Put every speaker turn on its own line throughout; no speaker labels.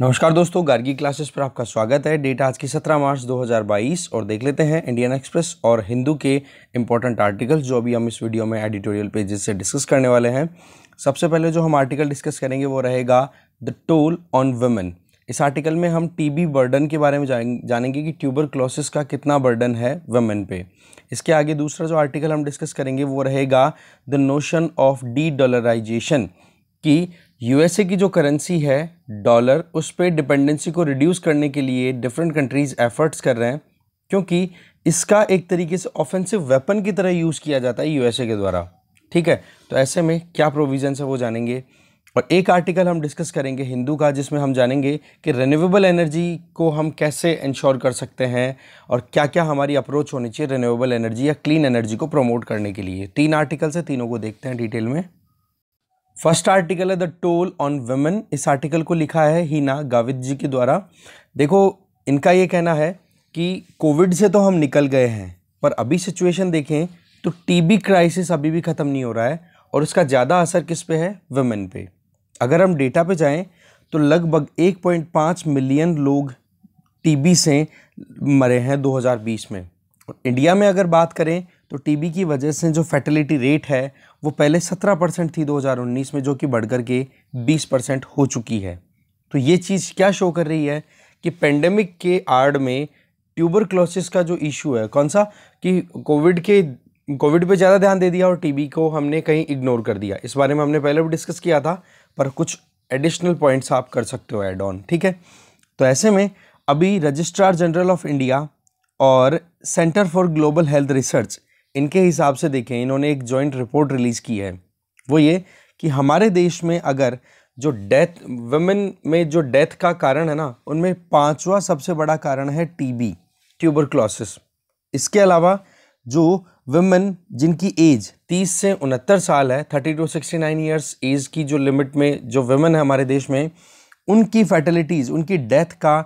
नमस्कार दोस्तों गार्गी क्लासेस पर आपका स्वागत है डेट आज की 17 मार्च 2022 और देख लेते हैं इंडियन एक्सप्रेस और हिंदू के इंपॉर्टेंट आर्टिकल्स जो अभी हम इस वीडियो में एडिटोरियल पेजेस से डिस्कस करने वाले हैं सबसे पहले जो हम आर्टिकल डिस्कस करेंगे वो रहेगा द टोल ऑन वुमेन इस आर्टिकल में हम टीबी बर्डन के बारे में जानेंगे कि ट्यूबर क्लोसिस का कितना बर्डन है वुमेन पे इसके आगे दूसरा जो आर्टिकल हम डिस्कस करेंगे वो रहेगा the notion of de dollarisation की यूएसए की जो करेंसी है डॉलर उस पर डिपेंडेंसी को रिड्यूस करने के लिए डिफरेंट कंट्रीज़ एफर्ट्स कर रहे हैं क्योंकि इसका एक तरीके से ऑफेंसिव वेपन की तरह यूज़ किया जाता है यूएसए के द्वारा ठीक है तो ऐसे में क्या प्रोविजन है वो जानेंगे और एक आर्टिकल हम डिस्कस करेंगे हिंदू का जिसमें हम जानेंगे कि रेन्यूएबल एनर्जी को हम कैसे इंश्योर कर सकते हैं और क्या क्या हमारी अप्रोच होनी चाहिए रेन्यूएबल एनर्जी या क्लीन एनर्जी को प्रमोट करने के लिए तीन आर्टिकल्स है तीनों को देखते हैं डिटेल में फर्स्ट आर्टिकल है द टोल ऑन वेमेन इस आर्टिकल को लिखा है हीना गाविद जी के द्वारा देखो इनका ये कहना है कि कोविड से तो हम निकल गए हैं पर अभी सिचुएशन देखें तो टीबी क्राइसिस अभी भी ख़त्म नहीं हो रहा है और उसका ज़्यादा असर किस पे है वेमेन पे अगर हम डेटा पे जाएं तो लगभग 1.5 मिलियन लोग टीबी से मरे हैं 2020 में और इंडिया में अगर बात करें तो टीबी की वजह से जो फैटलिटी रेट है वो पहले 17 परसेंट थी 2019 में जो कि बढ़कर के 20 परसेंट हो चुकी है तो ये चीज़ क्या शो कर रही है कि पेंडेमिक के आड़ में क्लोसिस का जो इशू है कौन सा कि कोविड के कोविड पे ज़्यादा ध्यान दे दिया और टीबी को हमने कहीं इग्नोर कर दिया इस बारे में हमने पहले भी डिस्कस किया था पर कुछ एडिशनल पॉइंट्स आप कर सकते हो एड ऑन ठीक है तो ऐसे में अभी रजिस्ट्रार जनरल ऑफ इंडिया और Centre for Global Health Research इनके हिसाब से देखें इन्होंने एक जॉइंट रिपोर्ट रिलीज़ की है वो ये कि हमारे देश में अगर जो डेथ वमेन में जो डेथ का कारण है ना उनमें पांचवा सबसे बड़ा कारण है टीबी ट्यूबरक्लोसिस इसके अलावा जो वमेन जिनकी एज 30 से उनहत्तर साल है 30 टू 69 ईयर्स एज की जो लिमिट में जो वमेन है हमारे देश में उनकी फैटलिटीज़ उनकी डेथ का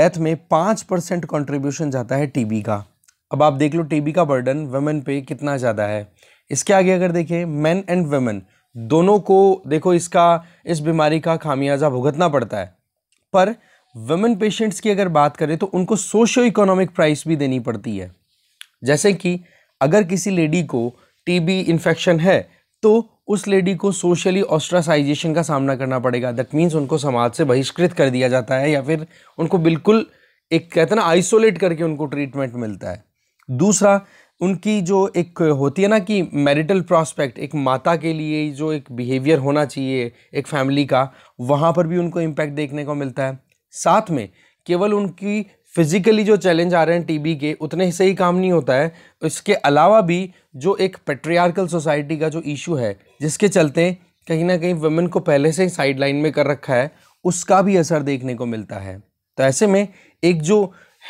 डेथ में पाँच परसेंट कॉन्ट्रीब्यूशन जाता है टीबी का अब आप देख लो टीबी का बर्डन वेमेन पे कितना ज़्यादा है इसके आगे अगर देखें मैन एंड वेमेन दोनों को देखो इसका इस बीमारी का खामियाजा भुगतना पड़ता है पर वेमेन पेशेंट्स की अगर बात करें तो उनको सोशो इकोनॉमिक प्राइस भी देनी पड़ती है जैसे कि अगर किसी लेडी को टीबी इन्फेक्शन है तो उस लेडी को सोशली ऑस्ट्रासाइजेशन का सामना करना पड़ेगा दैट मीन्स उनको समाज से बहिष्कृत कर दिया जाता है या फिर उनको बिल्कुल एक कहते हैं ना आइसोलेट करके उनको ट्रीटमेंट मिलता है दूसरा उनकी जो एक होती है ना कि मैरिटल प्रॉस्पेक्ट एक माता के लिए जो एक बिहेवियर होना चाहिए एक फैमिली का वहाँ पर भी उनको इम्पैक्ट देखने को मिलता है साथ में केवल उनकी फिज़िकली जो चैलेंज आ रहे हैं टीबी के उतने से ही काम नहीं होता है इसके अलावा भी जो एक पेट्रियार्कल सोसाइटी का जो इशू है जिसके चलते कहीं ना कहीं वुमेन को पहले से ही साइड लाइन में कर रखा है उसका भी असर देखने को मिलता है तो ऐसे में एक जो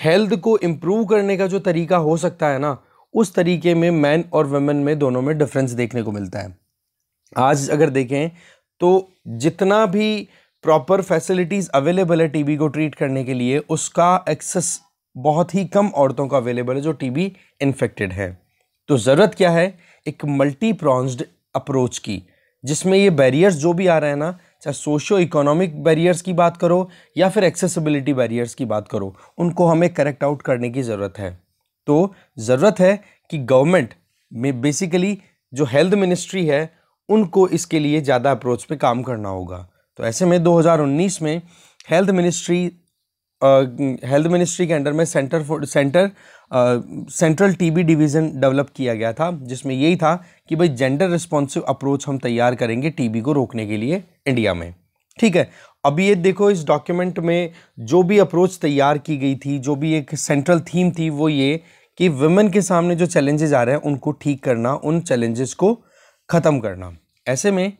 हेल्थ को इम्प्रूव करने का जो तरीका हो सकता है ना उस तरीके में मैन और वेमेन में दोनों में डिफरेंस देखने को मिलता है आज अगर देखें तो जितना भी प्रॉपर फैसिलिटीज़ अवेलेबल है टीबी को ट्रीट करने के लिए उसका एक्सेस बहुत ही कम औरतों का अवेलेबल है जो टीबी इन्फेक्टेड है तो ज़रूरत क्या है एक मल्टी प्रॉन्स्ड अप्रोच की जिसमें ये बैरियर्स जो भी आ रहे हैं ना चाहे सोशो इकोनॉमिक बैरियर्स की बात करो या फिर एक्सेसिबिलिटी बैरियर्स की बात करो उनको हमें करेक्ट आउट करने की ज़रूरत है तो ज़रूरत है कि गवर्नमेंट में बेसिकली जो हेल्थ मिनिस्ट्री है उनको इसके लिए ज़्यादा अप्रोच पे काम करना होगा तो ऐसे में 2019 में हेल्थ मिनिस्ट्री हेल्थ मिनिस्ट्री के अंडर में centre for centre central TB division develop किया गया था जिसमें यही था कि भाई जेंडर रिस्पॉन्सिव अप्रोच हम तैयार करेंगे टीबी को रोकने के लिए इंडिया में ठीक है अभी ये देखो इस डॉक्यूमेंट में जो भी अप्रोच तैयार की गई थी जो भी एक सेंट्रल थीम थी वो ये कि वुमेन के सामने जो चैलेंजेस आ रहे हैं उनको ठीक करना उन चैलेंजेस को ख़त्म करना ऐसे में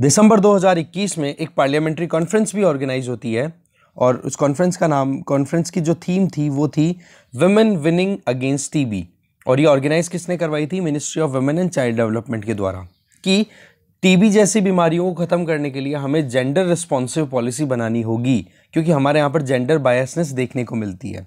दिसंबर 2021 में एक पार्लियामेंट्री कॉन्फ्रेंस भी ऑर्गेनाइज होती है और उस कॉन्फ्रेंस का नाम कॉन्फ्रेंस की जो थीम थी वो थी वुमेन विनिंग अगेंस्ट टीबी और ये ऑर्गेनाइज किसने करवाई थी ministry of women and child development के द्वारा कि टीबी जैसी बीमारियों को ख़त्म करने के लिए हमें जेंडर रिस्पॉन्सिव पॉलिसी बनानी होगी क्योंकि हमारे यहाँ पर जेंडर बायसनेस देखने को मिलती है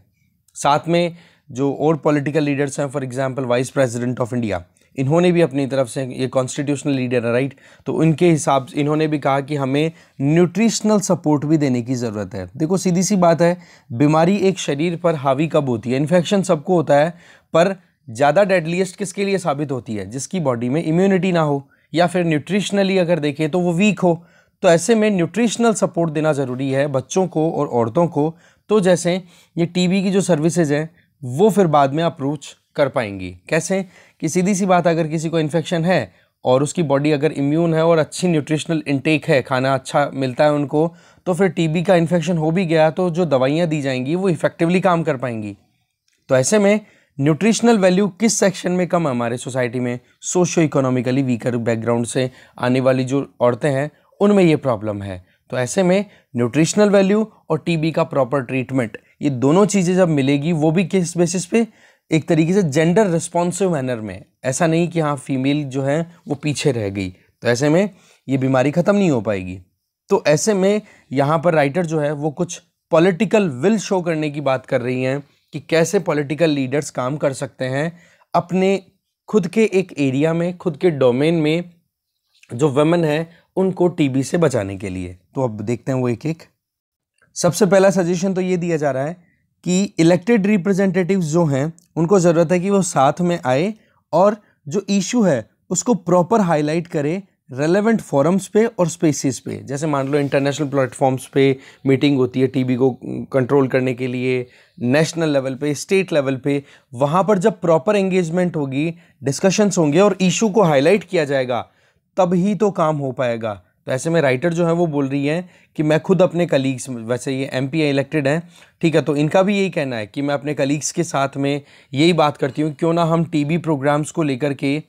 साथ में जो और पॉलिटिकल लीडर्स हैं for example vice president of India इन्होंने भी अपनी तरफ से ये कॉन्स्टिट्यूशनल लीडर है राइट तो उनके हिसाब से इन्होंने भी कहा कि हमें न्यूट्रिशनल सपोर्ट भी देने की ज़रूरत है देखो सीधी सी बात है बीमारी एक शरीर पर हावी कब होती है इन्फेक्शन सबको होता है पर ज़्यादा डेडलीस्ट किसके लिए साबित होती है जिसकी बॉडी में इम्यूनिटी ना हो या फिर न्यूट्रिशनली अगर देखें तो वो वीक हो तो ऐसे में न्यूट्रिशनल सपोर्ट देना ज़रूरी है बच्चों को और औरतों को तो जैसे ये टीबी की जो सर्विसेज हैं वो फिर बाद में अप्रोच कर पाएंगी कैसे कि सीधी सी बात अगर किसी को इन्फेक्शन है और उसकी बॉडी अगर इम्यून है और अच्छी न्यूट्रिशनल इनटेक है खाना अच्छा मिलता है उनको तो फिर टीबी का इन्फेक्शन हो भी गया तो जो दवाइयाँ दी जाएंगी वो इफ़ेक्टिवली काम कर पाएंगी तो ऐसे में न्यूट्रिशनल वैल्यू किस सेक्शन में कम है हमारे सोसाइटी में सोशो इकोनॉमिकली वीकर बैकग्राउंड से आने वाली जो औरतें हैं उनमें ये प्रॉब्लम है तो ऐसे में न्यूट्रिशनल वैल्यू और टीबी का प्रॉपर ट्रीटमेंट ये दोनों चीज़ें जब मिलेगी वो भी किस बेसिस पे एक तरीके से जेंडर रिस्पॉन्सिव मैनर में ऐसा नहीं कि हाँ फीमेल जो है वो पीछे रह गई तो ऐसे में ये बीमारी ख़त्म नहीं हो पाएगी तो ऐसे में यहाँ पर राइटर जो है वो कुछ पॉलिटिकल विल शो करने की बात कर रही हैं कि कैसे पॉलिटिकल लीडर्स काम कर सकते हैं अपने खुद के एक एरिया में खुद के डोमेन में जो वेमेन है उनको टीबी से बचाने के लिए तो अब देखते हैं वो एक एक सबसे पहला सजेशन तो ये दिया जा रहा है कि इलेक्टेड रिप्रेजेंटेटिव्स जो हैं उनको ज़रूरत है कि वो साथ में आए और जो इशू है उसको प्रॉपर हाईलाइट करे रेलेवेंट फॉरम्स पे और स्पेसिस पे जैसे मान लो इंटरनेशनल प्लेटफॉर्म्स पे मीटिंग होती है टीबी को कंट्रोल करने के लिए नेशनल लेवल पे स्टेट लेवल पे वहाँ पर जब प्रॉपर एंगेजमेंट होगी डिस्कशंस होंगे और इशू को हाईलाइट किया जाएगा तब ही तो काम हो पाएगा तो ऐसे में राइटर जो है वो बोल रही है कि मैं खुद अपने कलीग्स वैसे ये एम पी इलेक्टेड हैं ठीक है तो इनका भी यही कहना है कि मैं अपने कलीग्स के साथ में यही बात करती हूँ क्यों ना हम टी प्रोग्राम्स को लेकर के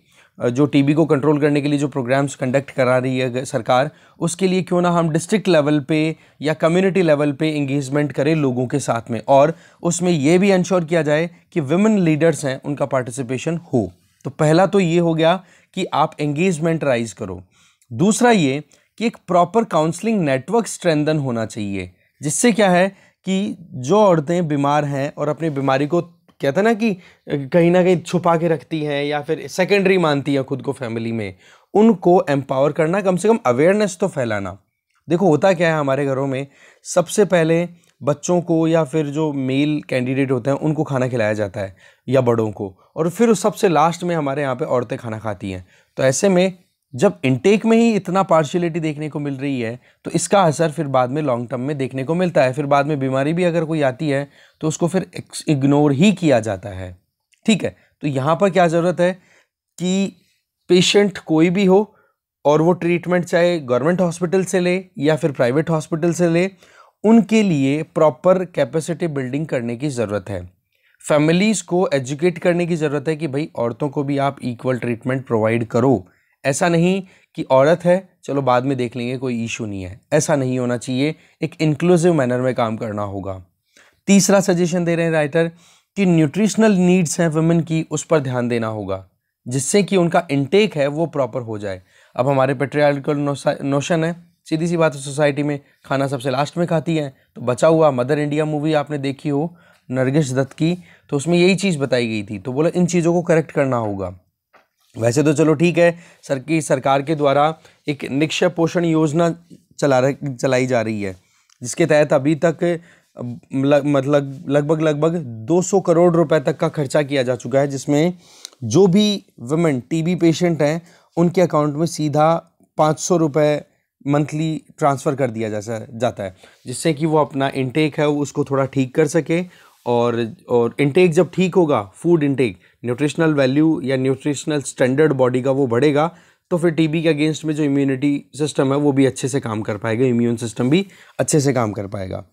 जो टीबी को कंट्रोल करने के लिए जो प्रोग्राम्स कंडक्ट करा रही है सरकार उसके लिए क्यों ना हम डिस्ट्रिक्ट लेवल पे या कम्युनिटी लेवल पे इंगेजमेंट करें लोगों के साथ में और उसमें ये भी इंश्योर किया जाए कि विमेन लीडर्स हैं उनका पार्टिसिपेशन हो तो पहला तो ये हो गया कि आप एंगेजमेंट राइज करो दूसरा ये कि एक प्रॉपर काउंसलिंग नेटवर्क स्ट्रेंदन होना चाहिए जिससे क्या है कि जो औरतें बीमार हैं और अपनी बीमारी को कहते हैं ना कि कहीं ना कहीं छुपा के रखती हैं या फिर सेकेंडरी मानती हैं खुद को फैमिली में उनको एम्पावर करना कम से कम अवेयरनेस तो फैलाना देखो होता क्या है हमारे घरों में सबसे पहले बच्चों को या फिर जो मेल कैंडिडेट होते हैं उनको खाना खिलाया जाता है या बड़ों को और फिर सबसे लास्ट में हमारे यहाँ पे औरतें खाना खाती हैं तो ऐसे में जब इनटेक में ही इतना पार्शियलिटी देखने को मिल रही है तो इसका असर फिर बाद में लॉन्ग टर्म में देखने को मिलता है फिर बाद में बीमारी भी अगर कोई आती है तो उसको फिर इग्नोर ही किया जाता है ठीक है तो यहाँ पर क्या ज़रूरत है कि पेशेंट कोई भी हो और वो ट्रीटमेंट चाहे गवर्नमेंट हॉस्पिटल से ले या फिर प्राइवेट हॉस्पिटल से ले उनके लिए प्रॉपर कैपेसिटी बिल्डिंग करने की ज़रूरत है फैमिलीज़ को एजुकेट करने की ज़रूरत है कि भाई औरतों को भी आप इक्वल ट्रीटमेंट प्रोवाइड करो ऐसा नहीं कि औरत है चलो बाद में देख लेंगे कोई इशू नहीं है ऐसा नहीं होना चाहिए एक इंक्लूसिव मैनर में काम करना होगा तीसरा सजेशन दे रहे हैं राइटर कि न्यूट्रिशनल नीड्स हैं वुमेन की उस पर ध्यान देना होगा जिससे कि उनका इनटेक है वो प्रॉपर हो जाए अब हमारे पेट्रियालिकल नोशन है सीधी सी बात है सोसाइटी में खाना सबसे लास्ट में खाती है तो बचा हुआ मदर इंडिया मूवी आपने देखी हो नरगिश दत्त की तो उसमें यही चीज़ बताई गई थी तो बोला इन चीज़ों को करेक्ट करना होगा वैसे तो चलो ठीक है सर की सरकार के द्वारा एक निक्षय पोषण योजना चला चलाई जा रही है जिसके तहत अभी तक मतलब लगभग लगभग 200 करोड़ रुपए तक का खर्चा किया जा चुका है जिसमें जो भी वुमेन टीबी पेशेंट हैं उनके अकाउंट में सीधा पाँच सौ रुपये मंथली ट्रांसफ़र कर दिया जा जाता है जिससे कि वो अपना इनटेक है उसको थोड़ा ठीक कर सके और और इंटेक जब ठीक होगा फूड इंटेक न्यूट्रिशनल वैल्यू या न्यूट्रिशनल स्टैंडर्ड बॉडी का वो बढ़ेगा तो फिर टीबी के अगेंस्ट में जो इम्यूनिटी सिस्टम है वो भी अच्छे से काम कर पाएगा इम्यून सिस्टम भी अच्छे से काम कर पाएगा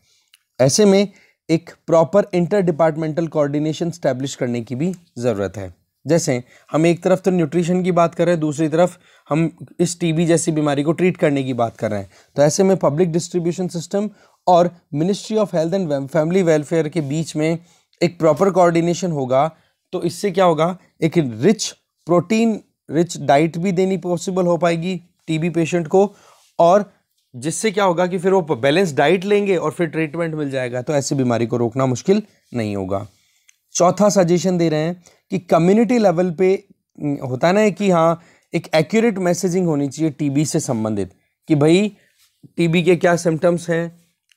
ऐसे में एक proper inter departmental coordination establish करने की भी ज़रूरत है जैसे हम एक तरफ तो न्यूट्रिशन की बात कर रहे हैं दूसरी तरफ हम इस टीबी जैसी बीमारी को ट्रीट करने की बात कर रहे हैं तो ऐसे में पब्लिक डिस्ट्रीब्यूशन सिस्टम और ministry of health and family welfare के बीच में एक प्रॉपर कोऑर्डिनेशन होगा तो इससे क्या होगा एक रिच प्रोटीन रिच डाइट भी देनी पॉसिबल हो पाएगी टीबी पेशेंट को और जिससे क्या होगा कि फिर वो बैलेंस डाइट लेंगे और फिर ट्रीटमेंट मिल जाएगा तो ऐसी बीमारी को रोकना मुश्किल नहीं होगा चौथा सजेशन दे रहे हैं कि कम्युनिटी लेवल पे होता है ना कि हाँ एक एक्यूरेट मैसेजिंग होनी चाहिए टीबी से संबंधित कि भाई टीबी के क्या सिम्टम्स हैं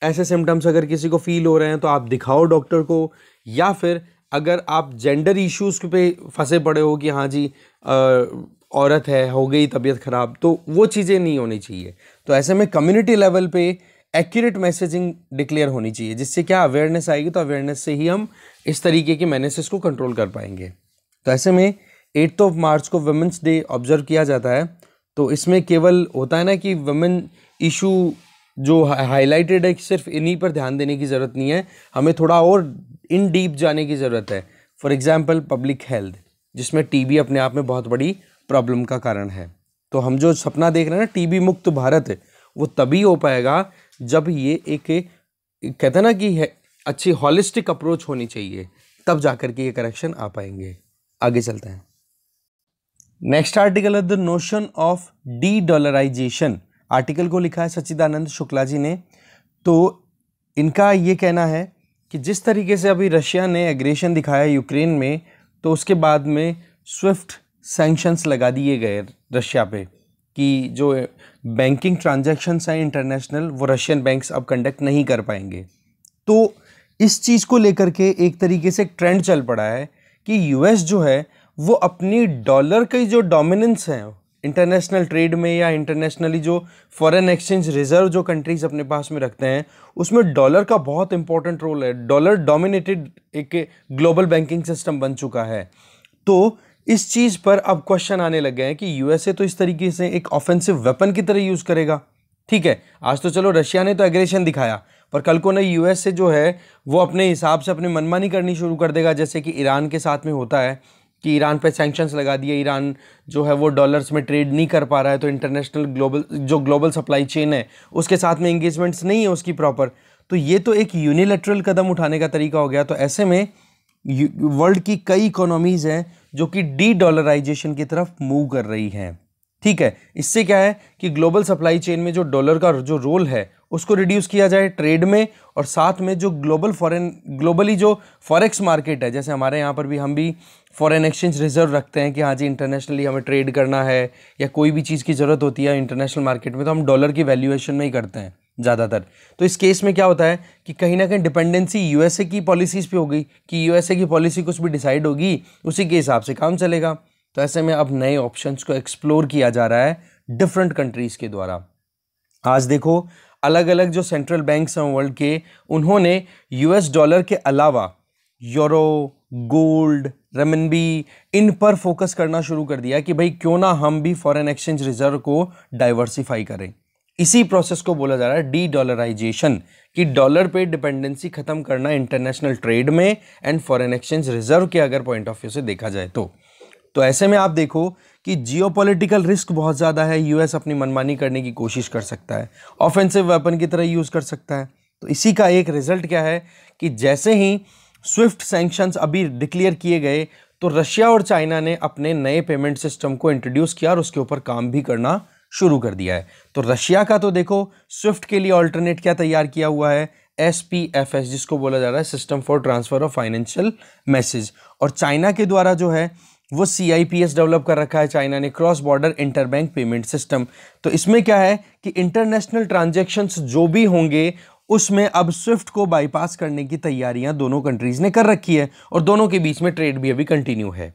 ऐसे सिम्टम्स अगर किसी को फील हो रहे हैं तो आप दिखाओ डॉक्टर को या फिर अगर आप जेंडर इश्यूज पे फंसे पड़े हो कि हाँ जी आ, औरत है हो गई तबीयत ख़राब तो वो चीज़ें नहीं होनी चाहिए तो ऐसे में कम्युनिटी लेवल पे एक्यूरेट मैसेजिंग डिक्लेयर होनी चाहिए जिससे क्या अवेयरनेस आएगी तो अवेयरनेस से ही हम इस तरीके के मैनेसेस को कंट्रोल कर पाएंगे तो ऐसे में एट्थ ऑफ मार्च को वुमेंस डे ऑब्जर्व किया जाता है तो इसमें केवल होता है ना कि वुमेन इशू जो हाईलाइटेड है सिर्फ इन्हीं पर ध्यान देने की ज़रूरत नहीं है हमें थोड़ा और इन डीप जाने की ज़रूरत है फॉर एग्ज़ाम्पल पब्लिक हेल्थ जिसमें टीबी अपने आप में बहुत बड़ी प्रॉब्लम का कारण है तो हम जो सपना देख रहे हैं ना टीबी मुक्त भारत वो तभी हो पाएगा जब ये एक कहते ना कि अच्छी हॉलिस्टिक अप्रोच होनी चाहिए तब जाकर के ये करेक्शन आ पाएंगे आगे चलते हैं नेक्स्ट आर्टिकल है the notion of de dollarisation article को लिखा है सच्चिदानंद शुक्ला जी ने तो इनका ये कहना है कि जिस तरीके से अभी रशिया ने एग्रेशन दिखाया यूक्रेन में तो उसके बाद में स्विफ्ट सेंक्शंस लगा दिए गए रशिया पे कि जो बैंकिंग ट्रांजेक्शन्स हैं इंटरनेशनल वो रशियन बैंक्स अब कंडक्ट नहीं कर पाएंगे तो इस चीज़ को लेकर के एक तरीके से ट्रेंड चल पड़ा है कि यूएस जो है वो अपनी डॉलर की जो डोमिनेंस है इंटरनेशनल ट्रेड में या इंटरनेशनली जो फॉरेन एक्सचेंज रिजर्व जो कंट्रीज़ अपने पास में रखते हैं उसमें डॉलर का बहुत इंपॉर्टेंट रोल है डॉलर डोमिनेटेड एक ग्लोबल बैंकिंग सिस्टम बन चुका है तो इस चीज़ पर अब क्वेश्चन आने लग गए हैं कि यूएसए तो इस तरीके से एक ऑफेंसिव वेपन की तरह यूज़ करेगा ठीक है आज तो चलो रशिया ने तो एग्रेशन दिखाया पर कल को ना यूएसए जो है वो अपने हिसाब से अपनी मनमानी करनी शुरू कर देगा जैसे कि ईरान के साथ में होता है कि ईरान पे सेंक्शंस लगा दिए ईरान जो है वो डॉलर्स में ट्रेड नहीं कर पा रहा है तो इंटरनेशनल ग्लोबल जो ग्लोबल सप्लाई चेन है उसके साथ में इंगेजमेंट्स नहीं है उसकी प्रॉपर तो ये तो एक यूनिलेटरल कदम उठाने का तरीका हो गया तो ऐसे में वर्ल्ड की कई इकोनॉमीज़ हैं जो कि डी डॉलराइजेशन की तरफ मूव कर रही हैं ठीक है इससे क्या है कि ग्लोबल सप्लाई चेन में जो डॉलर का जो रोल है उसको रिड्यूस किया जाए ट्रेड में और साथ में जो ग्लोबल फॉरेन ग्लोबली जो फॉरेक्स मार्केट है जैसे हमारे यहाँ पर भी हम भी फॉरेन एक्सचेंज रिजर्व रखते हैं कि हाँ जी इंटरनेशनली हमें ट्रेड करना है या कोई भी चीज़ की ज़रूरत होती है इंटरनेशनल मार्केट में तो हम डॉलर की वैल्यूएशन में ही करते हैं ज़्यादातर तो इस केस में क्या होता है कि कहीं ना कहीं डिपेंडेंसी यूएसए की पॉलिसीज़ पे होगी कि यूएसए की पॉलिसी कुछ भी डिसाइड होगी उसी के हिसाब से काम चलेगा तो ऐसे में अब नए ऑप्शंस को एक्सप्लोर किया जा रहा है डिफरेंट कंट्रीज़ के द्वारा आज देखो अलग अलग जो सेंट्रल बैंक्स हैं वर्ल्ड के उन्होंने यूएस डॉलर के अलावा यूरो गोल्ड रेमनबी इन पर फोकस करना शुरू कर दिया कि भाई क्यों ना हम भी फॉरेन एक्सचेंज रिजर्व को डाइवर्सिफाई करें इसी प्रोसेस को बोला जा रहा है डी डॉलराइजेशन कि डॉलर पे डिपेंडेंसी ख़त्म करना इंटरनेशनल ट्रेड में एंड फॉरेन एक्सचेंज रिजर्व के अगर पॉइंट ऑफ व्यू से देखा जाए तो तो ऐसे में आप देखो कि जियोपॉलिटिकल रिस्क बहुत ज़्यादा है यूएस अपनी मनमानी करने की कोशिश कर सकता है ऑफेंसिव वेपन की तरह यूज़ कर सकता है तो इसी का एक रिजल्ट क्या है कि जैसे ही स्विफ्ट सैंक्शंस अभी डिक्लेयर किए गए तो रशिया और चाइना ने अपने नए पेमेंट सिस्टम को इंट्रोड्यूस किया और उसके ऊपर काम भी करना शुरू कर दिया है तो रशिया का तो देखो स्विफ्ट के लिए ऑल्टरनेट क्या तैयार किया हुआ है एस पी एफ एस जिसको बोला जा रहा है system for transfer of financial message और चाइना के द्वारा जो है वो सी डेवलप कर रखा है चाइना ने cross border interbank payment system तो इसमें क्या है कि इंटरनेशनल ट्रांजेक्शन्स जो भी होंगे उसमें अब स्विफ्ट को बाईपास करने की तैयारियां दोनों कंट्रीज़ ने कर रखी है और दोनों के बीच में ट्रेड भी अभी कंटिन्यू है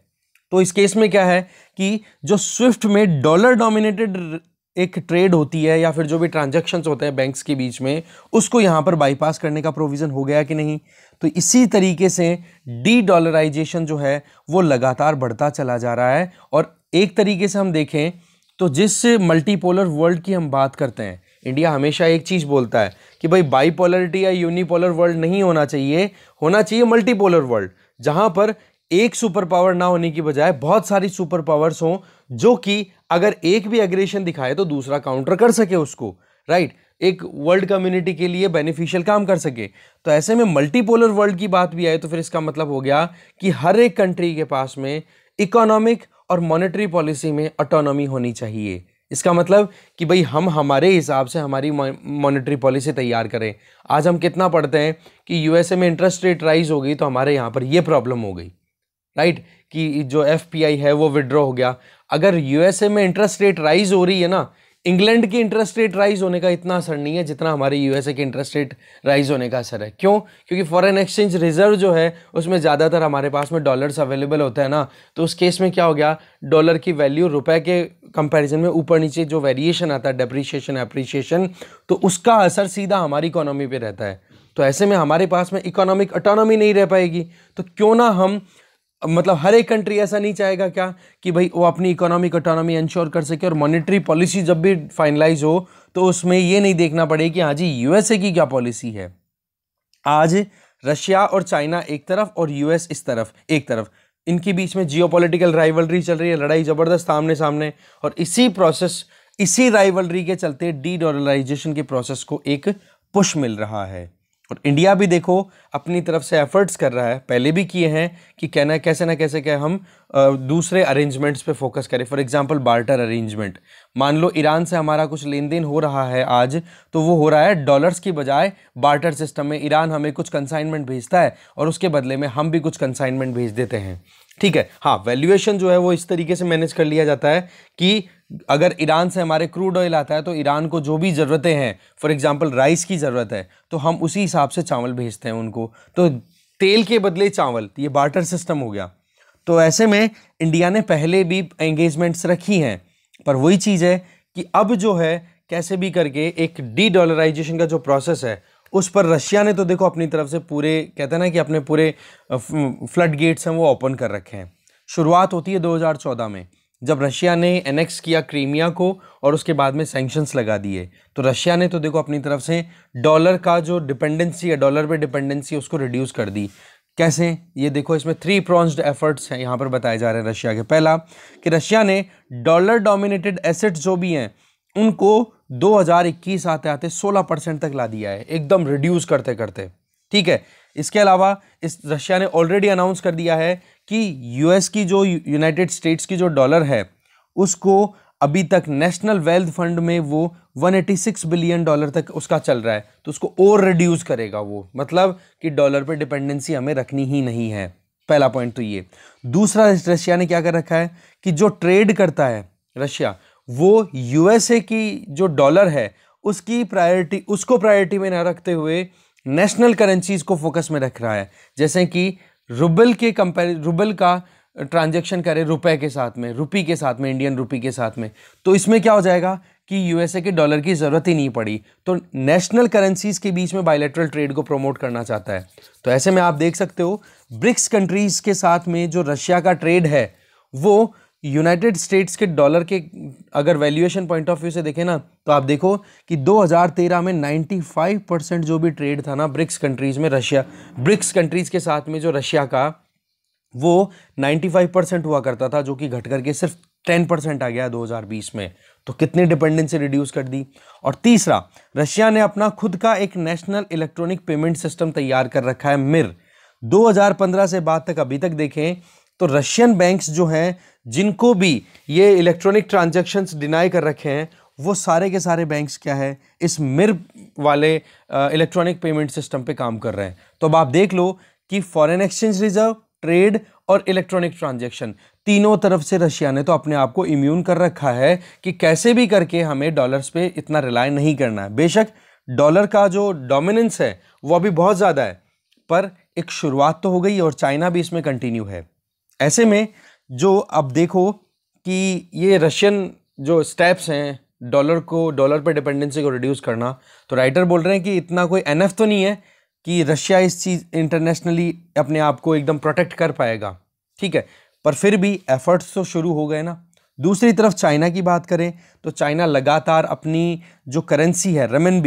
तो इस केस में क्या है कि जो स्विफ्ट में डॉलर डोमिनेटेड एक ट्रेड होती है या फिर जो भी ट्रांजेक्शन होते हैं बैंक्स के बीच में उसको यहाँ पर बाईपास करने का प्रोविज़न हो गया कि नहीं तो इसी तरीके से डी डॉलराइजेशन जो है वो लगातार बढ़ता चला जा रहा है और एक तरीके से हम देखें तो जिस मल्टीपोलर वर्ल्ड की हम बात करते हैं इंडिया हमेशा एक चीज़ बोलता है कि भाई बाईपोलरिटी या यूनिपोलर वर्ल्ड नहीं होना चाहिए होना चाहिए मल्टीपोलर वर्ल्ड जहाँ पर एक सुपर पावर ना होने की बजाय बहुत सारी सुपर पावर्स हों जो कि अगर एक भी एग्रेशन दिखाए तो दूसरा काउंटर कर सके उसको राइट एक वर्ल्ड कम्युनिटी के लिए बेनिफिशियल काम कर सके तो ऐसे में मल्टीपोलर वर्ल्ड की बात भी आए तो फिर इसका मतलब हो गया कि हर एक कंट्री के पास में इकोनॉमिक और मॉनेटरी पॉलिसी में ऑटोनॉमी होनी चाहिए इसका मतलब कि भाई हम हमारे हिसाब से हमारी मॉनेटरी पॉलिसी तैयार करें आज हम कितना पढ़ते हैं कि यूएसए में इंटरेस्ट रेट राइज हो गई तो हमारे यहाँ पर यह प्रॉब्लम हो गई राइट कि जो एफ है वो विड्रॉ हो गया अगर यूएसए में इंटरेस्ट रेट राइज हो रही है ना इंग्लैंड की इंटरेस्ट रेट राइज होने का इतना असर नहीं है जितना हमारे यूएसए के इंटरेस्ट रेट राइज होने का असर है क्यों क्योंकि फॉरेन एक्सचेंज रिजर्व जो है उसमें ज़्यादातर हमारे पास में डॉलर्स अवेलेबल होते हैं ना तो उस केस में क्या हो गया डॉलर की वैल्यू रुपए के कंपैरिजन में ऊपर नीचे जो वेरिएशन आता है डेप्रीशिएशन एप्रीशिएशन तो उसका असर सीधा हमारी इकोनॉमी पर रहता है तो ऐसे में हमारे पास में इकोनॉमिक अटोनॉमी नहीं रह पाएगी तो क्यों ना हम मतलब हर एक कंट्री ऐसा नहीं चाहेगा क्या कि भाई वो अपनी इकोनॉमिक ऑटोनॉमी इंश्योर कर सके और मॉनेटरी पॉलिसी जब भी फाइनलाइज हो तो उसमें ये नहीं देखना पड़े कि हाँ जी यूएसए की क्या पॉलिसी है आज रशिया और चाइना एक तरफ और यूएस इस तरफ एक तरफ इनके बीच में जियो राइवलरी चल रही है लड़ाई ज़बरदस्त सामने सामने और इसी प्रोसेस इसी राइवलरी के चलते डी के प्रोसेस को एक पुश मिल रहा है और इंडिया भी देखो अपनी तरफ से एफर्ट्स कर रहा है पहले भी किए हैं कि कहना कैसे ना कैसे क्या हम दूसरे अरेंजमेंट्स पे फोकस करें फॉर एग्जांपल बार्टर अरेंजमेंट मान लो ईरान से हमारा कुछ लेन देन हो रहा है आज तो वो हो रहा है डॉलर्स की बजाय बार्टर सिस्टम में ईरान हमें कुछ कंसाइनमेंट भेजता है और उसके बदले में हम भी कुछ कंसाइनमेंट भेज देते हैं ठीक है हाँ वैल्यूएशन जो है वो इस तरीके से मैनेज कर लिया जाता है कि अगर ईरान से हमारे क्रूड ऑयल आता है तो ईरान को जो भी ज़रूरतें हैं फॉर एग्ज़ाम्पल राइस की ज़रूरत है तो हम उसी हिसाब से चावल भेजते हैं उनको तो तेल के बदले चावल ये बार्टर सिस्टम हो गया तो ऐसे में इंडिया ने पहले भी एंगेजमेंट्स रखी हैं पर वही चीज़ है कि अब जो है कैसे भी करके एक डी डॉलराइजेशन का जो प्रोसेस है उस पर रशिया ने तो देखो अपनी तरफ से पूरे कहते हैं ना कि अपने पूरे फ्लड गेट्स हैं वो ओपन कर रखे हैं शुरुआत होती है 2014 में जब रशिया ने एनेक्स किया क्रीमिया को और उसके बाद में सेंक्शंस लगा दिए तो रशिया ने तो देखो अपनी तरफ से डॉलर का जो डिपेंडेंसी है डॉलर पे डिपेंडेंसी उसको रिड्यूस कर दी कैसे ये देखो इसमें थ्री प्रॉन्स्ड एफर्ट्स हैं यहाँ पर बताए जा रहे हैं रशिया के पहला कि रशिया ने डॉलर डोमिनेटेड एसेट्स जो भी हैं उनको 2021 आते आते 16 परसेंट तक ला दिया है एकदम रिड्यूस करते करते ठीक है इसके अलावा इस रशिया ने ऑलरेडी अनाउंस कर दिया है कि यूएस की जो यूनाइटेड स्टेट्स की जो डॉलर है उसको अभी तक नेशनल वेल्थ फंड में वो 186 बिलियन डॉलर तक उसका चल रहा है तो उसको और रिड्यूस करेगा वो मतलब कि डॉलर पर डिपेंडेंसी हमें रखनी ही नहीं है पहला पॉइंट तो ये दूसरा रशिया ने क्या कर रखा है कि जो ट्रेड करता है रशिया वो यूएसए की जो डॉलर है उसकी प्रायोरिटी उसको प्रायोरिटी में ना रखते हुए नेशनल करेंसीज को फोकस में रख रहा है जैसे कि रुबल के कंपेर रुबल का ट्रांजेक्शन करें रुपए के साथ में रुपी के साथ में इंडियन रुपी के साथ में तो इसमें क्या हो जाएगा कि यूएसए के डॉलर की ज़रूरत ही नहीं पड़ी तो नेशनल करेंसीज़ के बीच में बायलेटरल ट्रेड को प्रमोट करना चाहता है तो ऐसे में आप देख सकते हो ब्रिक्स कंट्रीज़ के साथ में जो रशिया का ट्रेड है वो यूनाइटेड स्टेट्स के डॉलर के अगर वैल्यूएशन पॉइंट ऑफ व्यू से देखें ना तो आप देखो कि 2013 में 95 परसेंट जो भी ट्रेड था ना ब्रिक्स कंट्रीज़ में रशिया ब्रिक्स कंट्रीज़ के साथ में जो रशिया का वो 95 परसेंट हुआ करता था जो कि घट करके सिर्फ 10 परसेंट आ गया 2020 में तो कितनी डिपेंडेंसी रिड्यूस कर दी और तीसरा रशिया ने अपना खुद का एक नेशनल इलेक्ट्रॉनिक पेमेंट सिस्टम तैयार कर रखा है मिर 2015 से बाद तक अभी तक देखें तो रशियन बैंक्स जो हैं जिनको भी ये इलेक्ट्रॉनिक ट्रांजैक्शंस डिनाई कर रखे हैं वो सारे के सारे बैंक्स क्या है इस मिर वाले इलेक्ट्रॉनिक पेमेंट सिस्टम पे काम कर रहे हैं तो अब आप देख लो कि फॉरेन एक्सचेंज रिजर्व ट्रेड और इलेक्ट्रॉनिक ट्रांजेक्शन तीनों तरफ से रशिया ने तो अपने आप को इम्यून कर रखा है कि कैसे भी करके हमें डॉलर्स पे इतना रिलाय नहीं करना है बेशक डॉलर का जो डोमिनेंस है वो अभी बहुत ज़्यादा है पर एक शुरुआत तो हो गई और चाइना भी इसमें कंटिन्यू है ऐसे में जो अब देखो कि ये रशियन जो स्टेप्स हैं डॉलर को डॉलर पर डिपेंडेंसी को रिड्यूस करना तो राइटर बोल रहे हैं कि इतना कोई एनफ तो नहीं है कि रशिया इस चीज़ इंटरनेशनली अपने आप को एकदम प्रोटेक्ट कर पाएगा ठीक है पर फिर भी एफर्ट्स तो शुरू हो गए ना दूसरी तरफ चाइना की बात करें तो चाइना लगातार अपनी जो करेंसी है रमन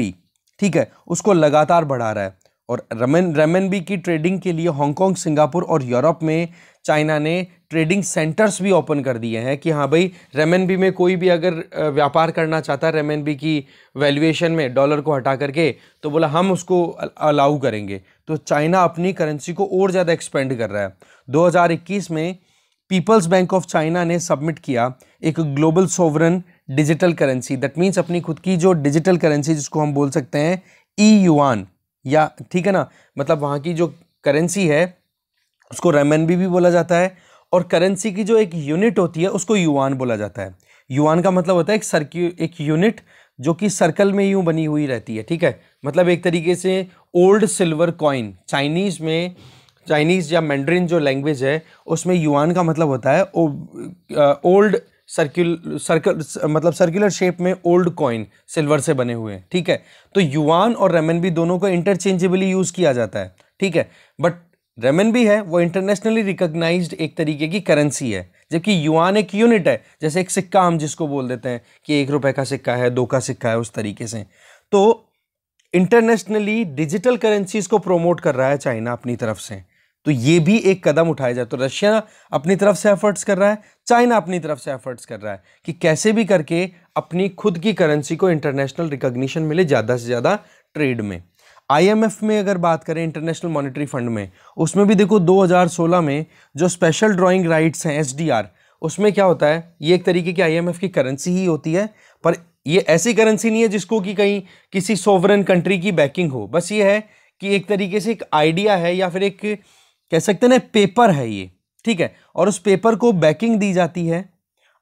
ठीक है उसको लगातार बढ़ा रहा है और रमन रेमनबी की ट्रेडिंग के लिए हांगकांग सिंगापुर और यूरोप में चाइना ने ट्रेडिंग सेंटर्स भी ओपन कर दिए हैं कि हाँ भाई रेमनबी में कोई भी अगर व्यापार करना चाहता है रेमनबी की वैल्यूएशन में डॉलर को हटा करके तो बोला हम उसको अलाउ करेंगे तो चाइना अपनी करेंसी को और ज़्यादा एक्सपेंड कर रहा है 2021 में पीपल्स बैंक ऑफ चाइना ने सबमिट किया एक global sovereign digital currency that means अपनी खुद की जो डिजिटल करेंसी जिसको हम बोल सकते हैं ई युआन या ठीक है ना मतलब वहाँ की जो करेंसी है उसको रेमन भी, भी बोला जाता है और करेंसी की जो एक यूनिट होती है उसको युआन बोला जाता है युआन का मतलब होता है एक सर्क्यू एक यूनिट जो कि सर्कल में यूँ बनी हुई रहती है ठीक है मतलब एक तरीके से ओल्ड सिल्वर कॉइन चाइनीज़ में चाइनीज़ या मैंड्रिन जो लैंग्वेज है उसमें युआन का मतलब होता है ओल्ड सर्क्यूल सर्कल मतलब सर्कुलर शेप में ओल्ड कॉइन सिल्वर से बने हुए हैं ठीक है तो युआन और रेमन भी दोनों को इंटरचेंजेबली यूज़ किया जाता है ठीक है बट रेमन भी है वो इंटरनेशनली रिकोगनाइज एक तरीके की करेंसी है जबकि युआन एक यूनिट है जैसे एक सिक्का हम जिसको बोल देते हैं कि एक रुपए का सिक्का है दो का सिक्का है उस तरीके से तो इंटरनेशनली डिजिटल करेंसीज को प्रोमोट कर रहा है चाइना अपनी तरफ से तो ये भी एक कदम उठाया जाए तो रशिया अपनी तरफ से एफर्ट्स कर रहा है चाइना अपनी तरफ से एफर्ट्स कर रहा है कि कैसे भी करके अपनी खुद की करेंसी को इंटरनेशनल रिकोगनीशन मिले ज़्यादा से ज़्यादा ट्रेड में आईएमएफ में अगर बात करें इंटरनेशनल मॉनेटरी फंड में उसमें भी देखो 2016 में जो स्पेशल ड्राइंग राइट्स हैं एसडीआर उसमें क्या होता है ये एक तरीके की आईएमएफ की करेंसी ही होती है पर ये ऐसी करेंसी नहीं है जिसको कि कहीं किसी सोवरन कंट्री की बैकिंग हो बस ये है कि एक तरीके से एक आइडिया है या फिर एक कह सकते हैं पेपर है ये ठीक है और उस पेपर को बैकिंग दी जाती है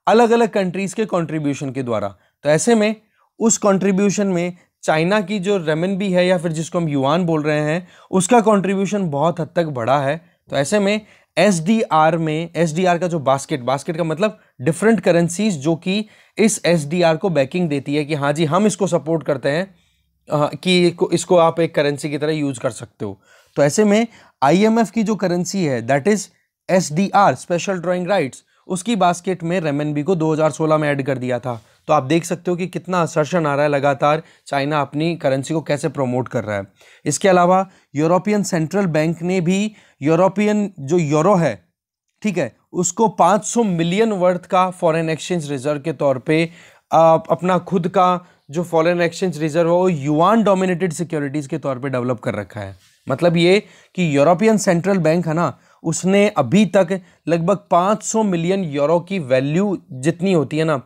अलग अलग कंट्रीज़ के कंट्रीब्यूशन के द्वारा तो ऐसे में उस कंट्रीब्यूशन में चाइना की जो रेमिन भी है या फिर जिसको हम युआन बोल रहे हैं उसका कंट्रीब्यूशन बहुत हद तक बढ़ा है तो ऐसे में एस में एस का जो बास्केट बास्केट का मतलब डिफरेंट करेंसीज जो कि इस एस को बैकिंग देती है कि हाँ जी हम इसको सपोर्ट करते हैं कि इसको आप एक करेंसी की तरह यूज कर सकते हो तो ऐसे में आईएमएफ की जो करेंसी है that is S D R special drawing rights उसकी बास्केट में बी को 2016 में ऐड कर दिया था तो आप देख सकते हो कि कितना असर्शन आ रहा है लगातार चाइना अपनी करेंसी को कैसे प्रमोट कर रहा है इसके अलावा यूरोपियन सेंट्रल बैंक ने भी यूरोपियन जो यूरो है ठीक है उसको 500 मिलियन वर्थ का फॉरेन एक्सचेंज रिजर्व के तौर पे आ, अपना खुद का जो फॉरेन एक्सचेंज रिजर्व है वो युवान डोमिनेटेड सिक्योरिटीज़ के तौर पे डेवलप कर रखा है मतलब ये कि यूरोपियन सेंट्रल बैंक है ना उसने अभी तक लगभग 500 मिलियन यूरो की वैल्यू जितनी होती है ना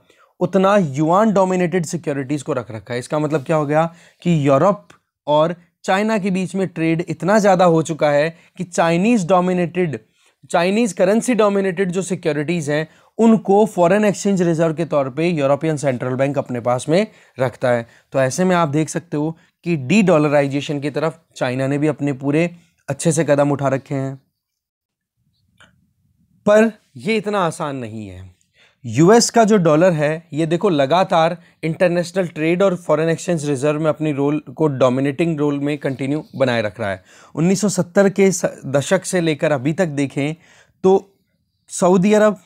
उतना युआन डोमिनेटेड सिक्योरिटीज़ को रख रखा है इसका मतलब क्या हो गया कि यूरोप और चाइना के बीच में ट्रेड इतना ज़्यादा हो चुका है कि Chinese dominated Chinese currency dominated जो सिक्योरिटीज़ हैं उनको फॉरेन एक्सचेंज रिजर्व के तौर पे यूरोपियन सेंट्रल बैंक अपने पास में रखता है तो ऐसे में आप देख सकते हो कि डी डॉलराइजेशन की तरफ चाइना ने भी अपने पूरे अच्छे से कदम उठा रखे हैं पर यह इतना आसान नहीं है यूएस का जो डॉलर है ये देखो लगातार इंटरनेशनल ट्रेड और फॉरेन एक्सचेंज रिजर्व में अपनी रोल को डोमिनेटिंग रोल में कंटिन्यू बनाए रख रहा है 1970 के दशक से लेकर अभी तक देखें तो सऊदी अरब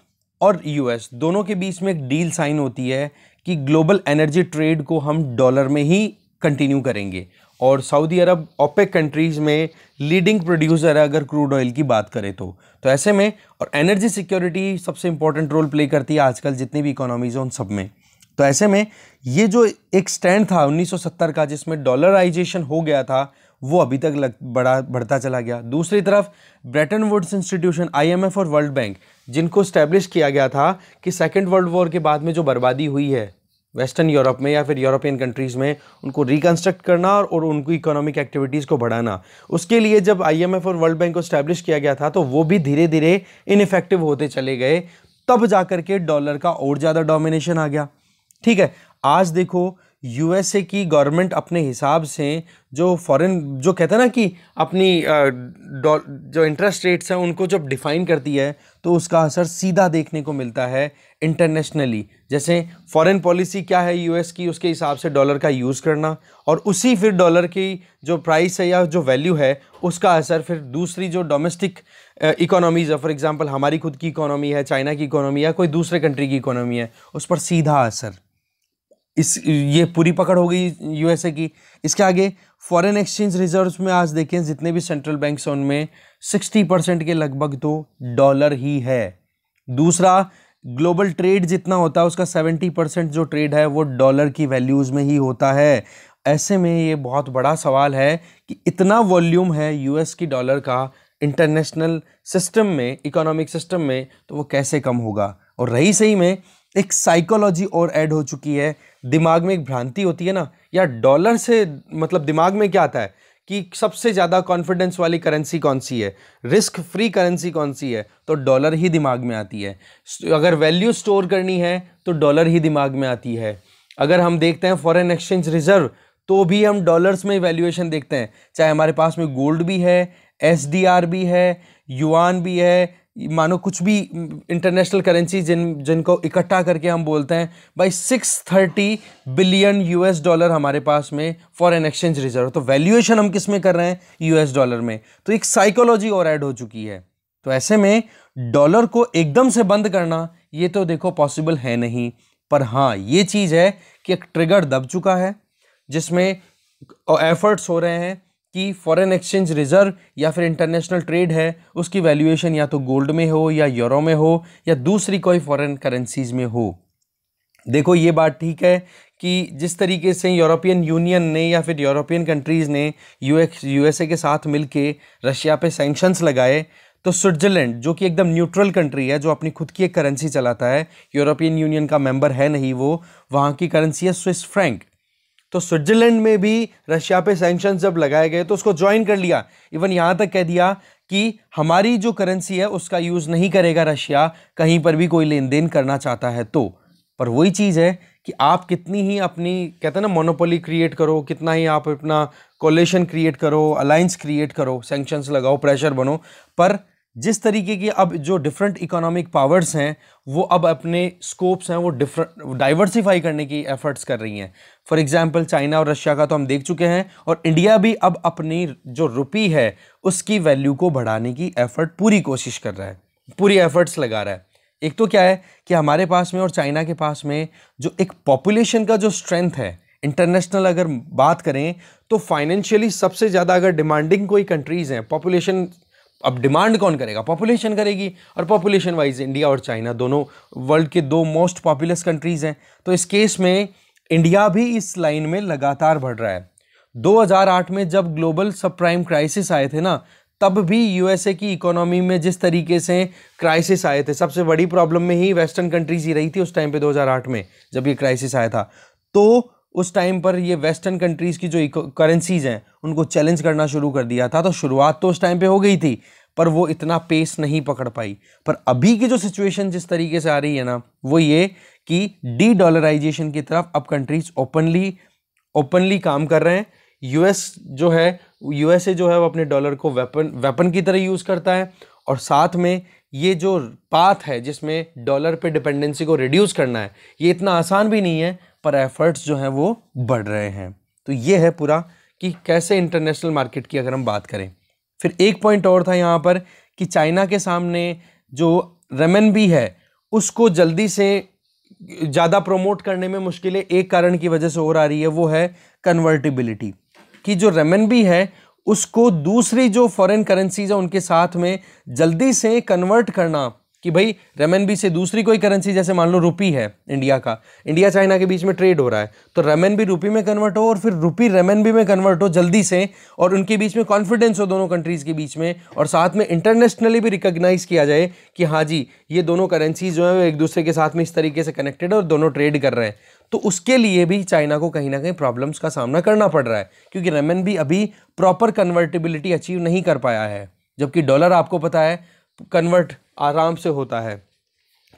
और यूएस दोनों के बीच में एक डील साइन होती है कि ग्लोबल एनर्जी ट्रेड को हम डॉलर में ही कंटिन्यू करेंगे और सऊदी अरब ओपेक कंट्रीज़ में लीडिंग प्रोड्यूसर है अगर क्रूड ऑयल की बात करें तो तो ऐसे में और एनर्जी सिक्योरिटी सबसे इंपॉर्टेंट रोल प्ले करती है आजकल जितनी भी इकोनॉमीज़ हैं उन सब में तो ऐसे में ये जो एक स्टैंड था 1970 का जिसमें डॉलराइजेशन हो गया था वो अभी तक लग, बड़ा बढ़ता चला गया दूसरी तरफ ब्रेटन वुड्स इंस्टीट्यूशन आईएमएफ और वर्ल्ड बैंक जिनको स्टैब्लिश किया गया था कि सेकेंड वर्ल्ड वॉर के बाद में जो बर्बादी हुई है वेस्टर्न यूरोप में या फिर यूरोपियन कंट्रीज़ में उनको रिकन्स्ट्रक्ट करना और, और उनकी इकोनॉमिक एक्टिविटीज़ को बढ़ाना उसके लिए जब आईएमएफ और वर्ल्ड बैंक को स्टैब्लिश किया गया था तो वो भी धीरे धीरे इनफेक्टिव होते चले गए तब जा कर के डॉलर का और ज़्यादा डोमिनेशन आ गया ठीक है आज देखो यू की गवर्नमेंट अपने हिसाब से जो फॉरेन जो कहते हैं ना कि अपनी जो इंटरेस्ट रेट्स हैं उनको जब डिफ़ाइन करती है तो उसका असर सीधा देखने को मिलता है इंटरनेशनली जैसे फॉरेन पॉलिसी क्या है यूएस की उसके हिसाब से डॉलर का यूज़ करना और उसी फिर डॉलर की जो प्राइस है या जो वैल्यू है उसका असर फिर दूसरी जो डोमेस्टिक इकोनॉमीज़ है फॉर एग्ज़ाम्पल हमारी खुद की इकोनॉमी है चाइना की इकोनॉमी या कोई दूसरे कंट्री की इकोनॉमी है उस पर सीधा असर इस ये पूरी पकड़ हो गई यूएसए की इसके आगे फॉरेन एक्सचेंज रिजर्व्स में आज देखें जितने भी सेंट्रल बैंक्स हैं उनमें सिक्सटी परसेंट के लगभग तो डॉलर ही है दूसरा ग्लोबल ट्रेड जितना होता है उसका सेवेंटी परसेंट जो ट्रेड है वो डॉलर की वैल्यूज़ में ही होता है ऐसे में ये बहुत बड़ा सवाल है कि इतना वॉल्यूम है यूएस की डॉलर का इंटरनेशनल सिस्टम में इकोनॉमिक सिस्टम में तो वो कैसे कम होगा और रही सही में एक साइकोलॉजी और ऐड हो चुकी है दिमाग में एक भ्रांति होती है ना या डॉलर से मतलब दिमाग में क्या आता है कि सबसे ज़्यादा कॉन्फिडेंस वाली करेंसी कौन सी है रिस्क फ्री करेंसी कौन सी है तो डॉलर ही दिमाग में आती है अगर वैल्यू स्टोर करनी है तो डॉलर ही दिमाग में आती है अगर हम देखते हैं फॉरेन एक्सचेंज रिजर्व तो भी हम डॉलर्स में वैल्यूएशन देखते हैं चाहे हमारे पास में गोल्ड भी है एस भी है युआन भी है मानो कुछ भी इंटरनेशनल करेंसी जिन जिनको इकट्ठा करके हम बोलते हैं भाई थर्टी बिलियन यूएस डॉलर हमारे पास में फॉरेन एक्सचेंज रिजर्व तो वैल्यूएशन हम किस में कर रहे हैं यूएस डॉलर में तो एक साइकोलॉजी और ऐड हो चुकी है तो ऐसे में डॉलर को एकदम से बंद करना ये तो देखो पॉसिबल है नहीं पर हाँ ये चीज़ है कि एक ट्रिगर दब चुका है जिसमें एफर्ट्स हो रहे हैं कि फॉरेन एक्सचेंज रिजर्व या फिर इंटरनेशनल ट्रेड है उसकी वैल्यूएशन या तो गोल्ड में हो या यूरो में हो या दूसरी कोई फॉरेन करेंसीज में हो देखो ये बात ठीक है कि जिस तरीके से यूरोपियन यूनियन ने या फिर यूरोपियन कंट्रीज़ ने यू यूएसए के साथ मिलके रशिया पे सेंक्शंस लगाए तो स्विट्ज़रलैंड जो कि एकदम न्यूट्रल कंट्री है जो अपनी खुद की एक करेंसी चलाता है यूरोपियन यूनियन का मेंबर है नहीं वो वहाँ की करेंसी है स्विस फ्रैंक तो स्विट्जरलैंड में भी रशिया पे सेंक्शन जब लगाए गए तो उसको ज्वाइन कर लिया इवन यहाँ तक कह दिया कि हमारी जो करेंसी है उसका यूज़ नहीं करेगा रशिया कहीं पर भी कोई लेन देन करना चाहता है तो पर वही चीज़ है कि आप कितनी ही अपनी कहते हैं ना मोनोपोली क्रिएट करो कितना ही आप अपना कोलेशन क्रिएट करो अलायंस क्रिएट करो सेंक्शंस लगाओ प्रेशर बनो पर जिस तरीके की अब जो डिफरेंट इकोनॉमिक पावर्स हैं वो अब अपने स्कोप्स हैं वो डिफरेंट डाइवर्सिफाई करने की एफर्ट्स कर रही हैं फॉर एग्जांपल चाइना और रशिया का तो हम देख चुके हैं और इंडिया भी अब अपनी जो रुपी है उसकी वैल्यू को बढ़ाने की एफर्ट पूरी कोशिश कर रहा है पूरी एफर्ट्स लगा रहा है एक तो क्या है कि हमारे पास में और चाइना के पास में जो एक पॉपुलेशन का जो स्ट्रेंथ है इंटरनेशनल अगर बात करें तो फाइनेंशियली सबसे ज़्यादा अगर डिमांडिंग कोई कंट्रीज़ हैं पॉपुलेशन अब डिमांड कौन करेगा पॉपुलेशन करेगी और पॉपुलेशन वाइज इंडिया और चाइना दोनों वर्ल्ड के दो मोस्ट पॉपुलस कंट्रीज़ हैं तो इस केस में इंडिया भी इस लाइन में लगातार बढ़ रहा है 2008 में जब ग्लोबल सब प्राइम क्राइसिस आए थे ना तब भी यूएसए की इकोनॉमी में जिस तरीके से क्राइसिस आए थे सबसे बड़ी प्रॉब्लम में ही वेस्टर्न कंट्रीज ही रही थी उस टाइम पे 2008 में जब ये क्राइसिस आया था तो उस टाइम पर ये वेस्टर्न कंट्रीज़ की जो करेंसीज़ हैं उनको चैलेंज करना शुरू कर दिया था तो शुरुआत तो उस टाइम पे हो गई थी पर वो इतना पेस नहीं पकड़ पाई पर अभी की जो सिचुएशन जिस तरीके से आ रही है ना वो ये कि डी डॉलराइजेशन की तरफ अब कंट्रीज ओपनली ओपनली काम कर रहे हैं यूएस जो है यूएसए जो है वो अपने डॉलर को वेपन वेपन की तरह यूज़ करता है और साथ में ये जो पाथ है जिसमें डॉलर पे डिपेंडेंसी को रिड्यूस करना है ये इतना आसान भी नहीं है पर एफर्ट्स जो हैं वो बढ़ रहे हैं तो ये है पूरा कि कैसे इंटरनेशनल मार्केट की अगर हम बात करें फिर एक पॉइंट और था यहाँ पर कि चाइना के सामने जो रेमन भी है उसको जल्दी से ज़्यादा प्रमोट करने में मुश्किलें एक कारण की वजह से और आ रही है वो है कन्वर्टिबिलिटी कि जो रेमन भी है उसको दूसरी जो फॉरेन करेंसीज है उनके साथ में जल्दी से कन्वर्ट करना कि भाई रेमनबी से दूसरी कोई करेंसी जैसे मान लो रुपी है इंडिया का इंडिया चाइना के बीच में ट्रेड हो रहा है तो भी रुपी में कन्वर्ट हो और फिर रुपी रेमनबी में कन्वर्ट हो जल्दी से और उनके बीच में कॉन्फिडेंस हो दोनों कंट्रीज़ के बीच में और साथ में इंटरनेशनली भी रिकोगनाइज़ किया जाए कि हाँ जी ये दोनों करेंसी जो है वो एक दूसरे के साथ में इस तरीके से कनेक्टेड है और दोनों ट्रेड कर रहे हैं तो उसके लिए भी चाइना को कहीं ना कहीं प्रॉब्लम्स का सामना करना पड़ रहा है क्योंकि रेमन अभी प्रॉपर कन्वर्टेबिलिटी अचीव नहीं कर पाया है जबकि डॉलर आपको पता है कन्वर्ट आराम से होता है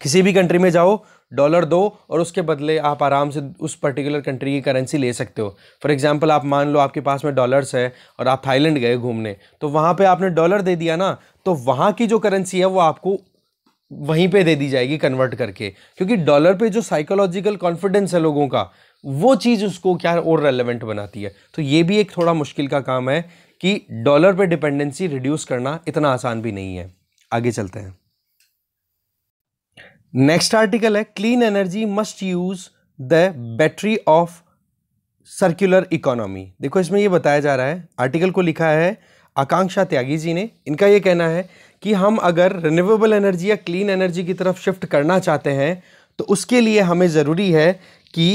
किसी भी कंट्री में जाओ डॉलर दो और उसके बदले आप आराम से उस पर्टिकुलर कंट्री की करेंसी ले सकते हो फॉर एग्जांपल आप मान लो आपके पास में डॉलर्स है और आप थाईलैंड गए घूमने तो वहाँ पे आपने डॉलर दे दिया ना तो वहाँ की जो करेंसी है वो आपको वहीं पे दे दी जाएगी कन्वर्ट करके क्योंकि डॉलर पे जो साइकोलॉजिकल कॉन्फिडेंस है लोगों का वो चीज़ उसको क्या और रेलिवेंट बनाती है तो ये भी एक थोड़ा मुश्किल का काम है कि डॉलर पे डिपेंडेंसी रिड्यूस करना इतना आसान भी नहीं है आगे चलते हैं नेक्स्ट आर्टिकल है clean energy must use the battery of circular economy देखो इसमें यह बताया जा रहा है आर्टिकल को लिखा है आकांक्षा त्यागी जी ने इनका ये कहना है कि हम अगर रिन्यूएबल एनर्जी या क्लीन एनर्जी की तरफ शिफ्ट करना चाहते हैं तो उसके लिए हमें ज़रूरी है कि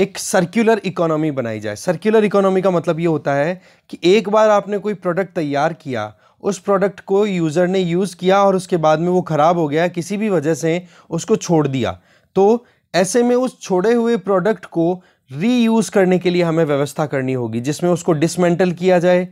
एक सर्कुलर इकोनॉमी बनाई जाए सर्कुलर इकोनॉमी का मतलब ये होता है कि एक बार आपने कोई प्रोडक्ट तैयार किया उस प्रोडक्ट को यूज़र ने यूज़ किया और उसके बाद में वो ख़राब हो गया किसी भी वजह से उसको छोड़ दिया तो ऐसे में उस छोड़े हुए प्रोडक्ट को रीयूज़ करने के लिए हमें व्यवस्था करनी होगी जिसमें उसको डिसमेंटल किया जाए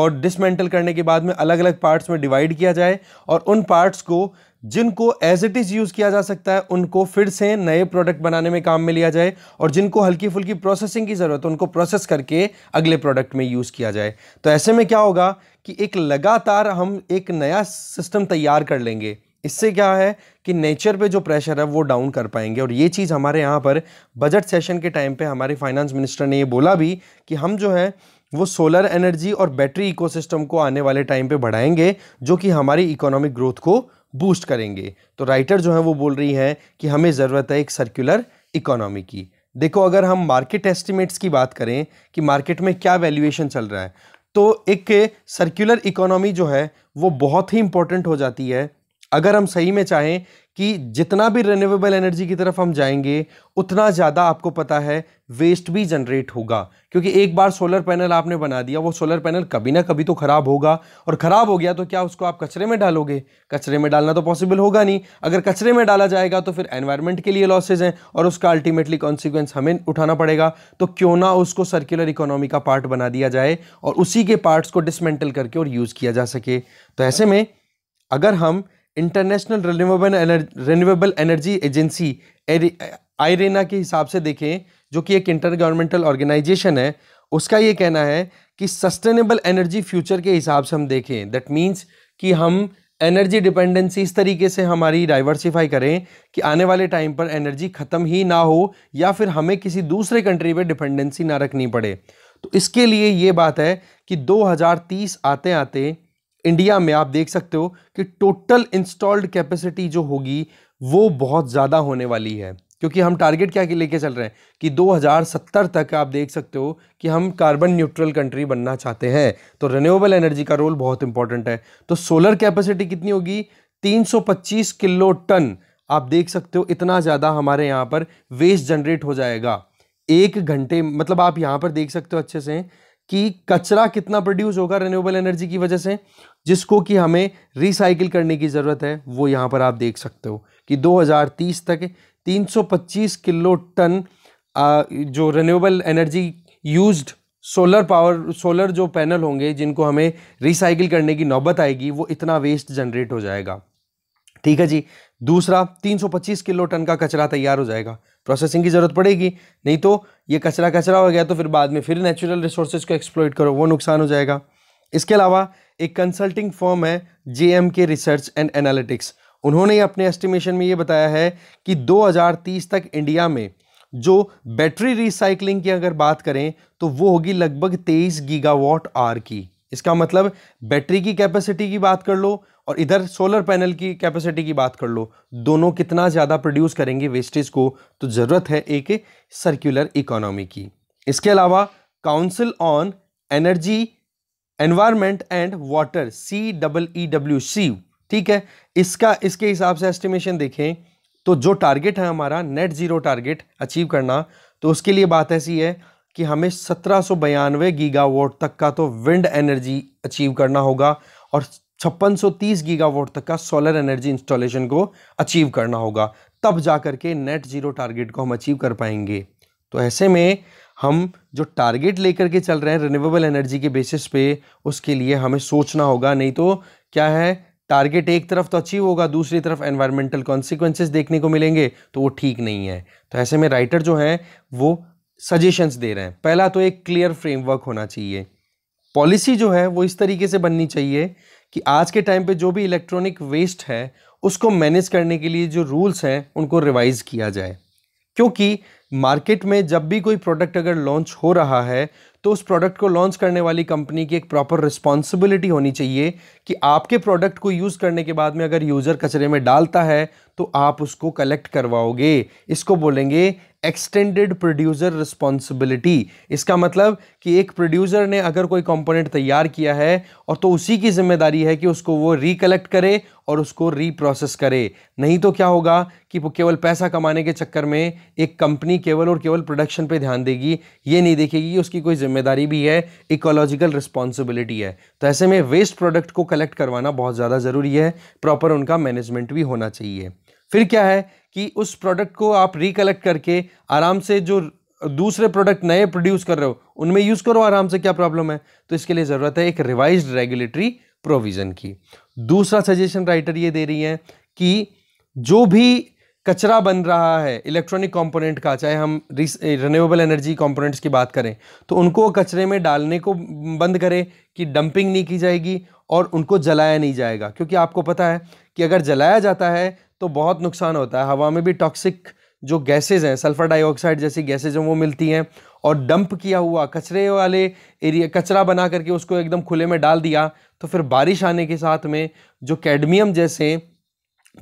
और डिसमेंटल करने के बाद में अलग अलग पार्ट्स में डिवाइड किया जाए और उन पार्ट्स को जिनको एज इट इज़ यूज़ किया जा सकता है उनको फिर से नए प्रोडक्ट बनाने में काम में लिया जाए और जिनको हल्की फुल्की प्रोसेसिंग की ज़रूरत है उनको प्रोसेस करके अगले प्रोडक्ट में यूज़ किया जाए तो ऐसे में क्या होगा कि एक लगातार हम एक नया सिस्टम तैयार कर लेंगे इससे क्या है कि नेचर पे जो प्रेशर है वो डाउन कर पाएंगे और ये चीज़ हमारे यहाँ पर बजट सेशन के टाइम पे हमारे फाइनेंस मिनिस्टर ने ये बोला भी कि हम जो है वो सोलर एनर्जी और बैटरी इकोसिस्टम को आने वाले टाइम पे बढ़ाएंगे जो कि हमारी इकोनॉमिक ग्रोथ को बूस्ट करेंगे तो राइटर जो है वो बोल रही हैं कि हमें ज़रूरत है एक सर्कुलर इकोनॉमी की देखो अगर हम मार्केट एस्टिमेट्स की बात करें कि मार्केट में क्या वैल्यूएशन चल रहा है तो एक सर्कुलर इकोनॉमी जो है वो बहुत ही इंपॉर्टेंट हो जाती है अगर हम सही में चाहें कि जितना भी रिन्यूएबल एनर्जी की तरफ हम जाएंगे उतना ज़्यादा आपको पता है वेस्ट भी जनरेट होगा क्योंकि एक बार सोलर पैनल आपने बना दिया वो सोलर पैनल कभी ना कभी तो ख़राब होगा और ख़राब हो गया तो क्या उसको आप कचरे में डालोगे कचरे में डालना तो पॉसिबल होगा नहीं अगर कचरे में डाला जाएगा तो फिर एनवायरनमेंट के लिए लॉसेज हैं और उसका अल्टीमेटली कॉन्सिक्वेंस हमें उठाना पड़ेगा तो क्यों ना उसको सर्कुलर इकोनॉमी का पार्ट बना दिया जाए और उसी के पार्ट्स को डिसमेंटल करके और यूज़ किया जा सके तो ऐसे में अगर हम international renewable renewable energy agency IRENA के हिसाब से देखें जो कि एक इंटर गवर्नमेंटल ऑर्गेनाइजेशन है उसका ये कहना है कि सस्टेनेबल एनर्जी फ्यूचर के हिसाब से हम देखें दैट मीन्स कि हम एनर्जी डिपेंडेंसी इस तरीके से हमारी डाइवर्सिफाई करें कि आने वाले टाइम पर एनर्जी ख़त्म ही ना हो या फिर हमें किसी दूसरे कंट्री पे डिपेंडेंसी ना रखनी पड़े तो इसके लिए ये बात है कि 2030 आते आते इंडिया में आप देख सकते हो कि टोटल इंस्टॉल्ड कैपेसिटी जो होगी वो बहुत ज़्यादा होने वाली है क्योंकि हम टारगेट क्या लेके चल रहे हैं कि 2070 तक आप देख सकते हो कि हम कार्बन न्यूट्रल कंट्री बनना चाहते हैं तो रिन्यूएबल एनर्जी का रोल बहुत इंपॉर्टेंट है तो सोलर कैपेसिटी कितनी होगी 325 किलो टन आप देख सकते हो इतना ज़्यादा हमारे यहाँ पर वेस्ट जनरेट हो जाएगा एक घंटे मतलब आप यहाँ पर देख सकते हो अच्छे से कि कचरा कितना प्रोड्यूस होगा रिन्यूएबल एनर्जी की वजह से जिसको कि हमें रिसाइकिल करने की ज़रूरत है वो यहाँ पर आप देख सकते हो कि 2030 तक 325 किलो टन जो renewable energy used solar power solar जो पैनल होंगे जिनको हमें रिसाइकिल करने की नौबत आएगी वो इतना वेस्ट जनरेट हो जाएगा ठीक है जी दूसरा 325 किलो टन का कचरा तैयार हो जाएगा प्रोसेसिंग की ज़रूरत पड़ेगी नहीं तो ये कचरा कचरा हो गया तो फिर बाद में फिर नेचुरल रिसोर्सेज को एक्सप्लोइट करो वो नुकसान हो जाएगा इसके अलावा एक कंसल्टिंग फॉर्म है जे के रिसर्च एंड एनालिटिक्स उन्होंने अपने एस्टिमेशन में ये बताया है कि 2030 तक इंडिया में जो बैटरी रिसाइकलिंग की अगर बात करें तो वो होगी लगभग 23 गीगावाट आर की इसका मतलब बैटरी की कैपेसिटी की बात कर लो और इधर सोलर पैनल की कैपेसिटी की बात कर लो दोनों कितना ज़्यादा प्रोड्यूस करेंगे वेस्टेज को तो ज़रूरत है एक सर्क्यूलर इकोनॉमी की इसके अलावा council on energy environment and water C double E W C ठीक है इसका इसके हिसाब से एस्टिमेशन देखें तो जो टारगेट है हमारा नेट ज़ीरो टारगेट अचीव करना तो उसके लिए बात ऐसी है कि हमें सत्रह सौ बयानवे गीगावाट तक का तो विंड एनर्जी अचीव करना होगा और छप्पन सौ तीस गीगावाट तक का सोलर एनर्जी इंस्टॉलेशन को अचीव करना होगा तब जा कर के नेट ज़ीरो टारगेट को हम अचीव कर पाएंगे तो ऐसे में हम जो टारगेट लेकर के चल रहे हैं रिन्यूएबल एनर्जी के बेसिस पे उसके लिए हमें सोचना होगा नहीं तो क्या है टारगेट एक तरफ तो अचीव होगा दूसरी तरफ एनवायरमेंटल कॉन्सिक्वेंसेज देखने को मिलेंगे तो वो ठीक नहीं है तो ऐसे में राइटर जो हैं वो सजेशंस दे रहे हैं पहला तो एक क्लियर फ्रेमवर्क होना चाहिए पॉलिसी जो है वो इस तरीके से बननी चाहिए कि आज के टाइम पे जो भी इलेक्ट्रॉनिक वेस्ट है उसको मैनेज करने के लिए जो रूल्स हैं उनको रिवाइज़ किया जाए क्योंकि मार्केट में जब भी कोई प्रोडक्ट अगर लॉन्च हो रहा है तो उस प्रोडक्ट को लॉन्च करने वाली कंपनी की एक प्रॉपर रिस्पॉन्सिबिलिटी होनी चाहिए कि आपके प्रोडक्ट को यूज़ करने के बाद में अगर यूज़र कचरे में डालता है तो आप उसको कलेक्ट करवाओगे इसको बोलेंगे एक्सटेंडेड प्रोड्यूसर रिस्पॉन्सिबिलिटी इसका मतलब कि एक प्रोड्यूसर ने अगर कोई कंपोनेंट तैयार किया है और तो उसी की जिम्मेदारी है कि उसको वो रिकलेक्ट करे और उसको रीप्रोसेस करे नहीं तो क्या होगा कि वो केवल पैसा कमाने के चक्कर में एक कंपनी कंपनी केवल और केवल प्रोडक्शन पे ध्यान देगी ये नहीं देखेगी कि उसकी कोई जिम्मेदारी भी है इकोलॉजिकल रिस्पॉन्सिबिलिटी है तो ऐसे में वेस्ट प्रोडक्ट को कलेक्ट करवाना बहुत ज़्यादा ज़रूरी है प्रॉपर उनका मैनेजमेंट भी होना चाहिए फिर क्या है कि उस प्रोडक्ट को आप रिकलेक्ट करके आराम से जो दूसरे प्रोडक्ट नए प्रोड्यूस कर रहे हो उनमें यूज़ करो आराम से क्या प्रॉब्लम है तो इसके लिए ज़रूरत है एक रिवाइज रेगुलेटरी प्रोविज़न की दूसरा सजेशन राइटर ये दे रही है कि जो भी कचरा बन रहा है इलेक्ट्रॉनिक कंपोनेंट का चाहे हम रिन्यूएबल एनर्जी कंपोनेंट्स की बात करें तो उनको कचरे में डालने को बंद करें कि डंपिंग नहीं की जाएगी और उनको जलाया नहीं जाएगा क्योंकि आपको पता है कि अगर जलाया जाता है तो बहुत नुकसान होता है हवा में भी टॉक्सिक जो गैसेज हैं सल्फ़र डाइऑक्साइड जैसी गैसेज हैं वो मिलती हैं और डंप किया हुआ कचरे वाले एरिया कचरा बना करके उसको एकदम खुले में डाल दिया तो फिर बारिश आने के साथ में जो कैडमियम जैसे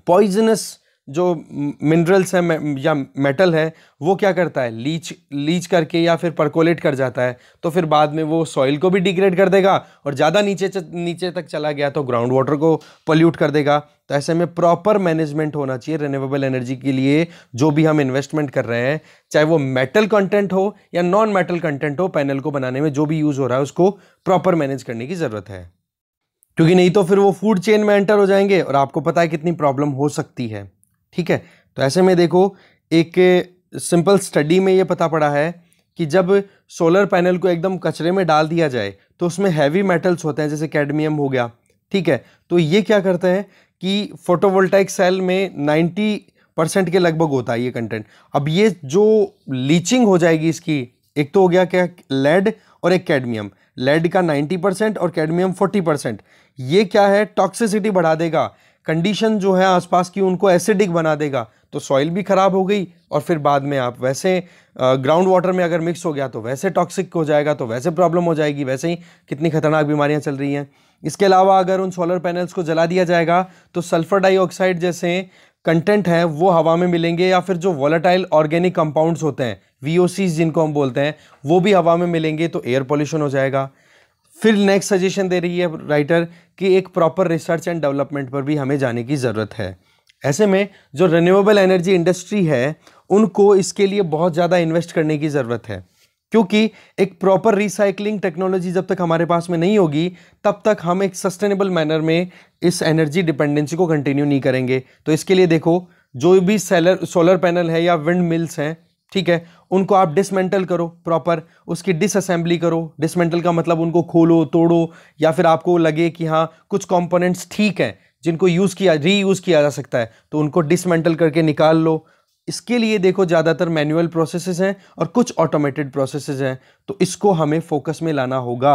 पॉइजनस जो मिनरल्स हैं या मेटल है वो क्या करता है लीच लीच करके या फिर परकोलेट कर जाता है तो फिर बाद में वो सॉइल को भी डिग्रेड कर देगा और ज़्यादा नीचे नीचे तक चला गया तो ग्राउंड वाटर को पोल्यूट कर देगा तो ऐसे में प्रॉपर मैनेजमेंट होना चाहिए रिन्यूएबल एनर्जी के लिए जो भी हम इन्वेस्टमेंट कर रहे हैं चाहे वो मेटल कंटेंट हो या नॉन मेटल कंटेंट हो पैनल को बनाने में जो भी यूज़ हो रहा है उसको प्रॉपर मैनेज करने की ज़रूरत है क्योंकि नहीं तो फिर वो फूड चेन में एंटर हो जाएंगे और आपको पता है कितनी प्रॉब्लम हो सकती है ठीक है तो ऐसे में देखो एक सिंपल स्टडी में ये पता पड़ा है कि जब सोलर पैनल को एकदम कचरे में डाल दिया जाए तो उसमें हैवी मेटल्स होते हैं जैसे कैडमियम हो गया ठीक है तो ये क्या करते हैं कि फोटोवोल्टाइक सेल में 90 परसेंट के लगभग होता है ये कंटेंट अब ये जो लीचिंग हो जाएगी इसकी एक तो हो गया क्या लेड और एक कैडमियम लेड का 90 परसेंट और कैडमियम 40 परसेंट ये क्या है टॉक्सिसिटी बढ़ा देगा कंडीशन जो है आसपास की उनको एसिडिक बना देगा तो सॉइल भी ख़राब हो गई और फिर बाद में आप वैसे ग्राउंड वाटर में अगर मिक्स हो गया तो वैसे टॉक्सिक हो जाएगा तो वैसे प्रॉब्लम हो जाएगी वैसे ही कितनी ख़तरनाक बीमारियाँ चल रही हैं इसके अलावा अगर उन सोलर पैनल्स को जला दिया जाएगा तो सल्फ़र डाइऑक्साइड जैसे कंटेंट हैं वो हवा में मिलेंगे या फिर जो वॉलेटाइल ऑर्गेनिक कंपाउंड्स होते हैं वी जिनको हम बोलते हैं वो भी हवा में मिलेंगे तो एयर पॉल्यूशन हो जाएगा फिर नेक्स्ट सजेशन दे रही है राइटर कि एक प्रॉपर रिसर्च एंड डेवलपमेंट पर भी हमें जाने की ज़रूरत है ऐसे में जो रिन्यूएबल एनर्जी इंडस्ट्री है उनको इसके लिए बहुत ज़्यादा इन्वेस्ट करने की ज़रूरत है क्योंकि एक प्रॉपर रिसाइकलिंग टेक्नोलॉजी जब तक हमारे पास में नहीं होगी तब तक हम एक सस्टेनेबल मैनर में इस एनर्जी डिपेंडेंसी को कंटिन्यू नहीं करेंगे तो इसके लिए देखो जो भी सेलर सोलर पैनल है या विंड मिल्स हैं ठीक है उनको आप डिसमेंटल करो प्रॉपर उसकी डिसअसेंबली करो डिसमेंटल का मतलब उनको खोलो तोड़ो या फिर आपको लगे कि हाँ कुछ कंपोनेंट्स ठीक हैं जिनको यूज़ किया यूज़ किया जा सकता है तो उनको डिसमेंटल करके निकाल लो इसके लिए देखो ज़्यादातर मैनुअल प्रोसेसेस हैं और कुछ ऑटोमेटेड प्रोसेसेस हैं तो इसको हमें फोकस में लाना होगा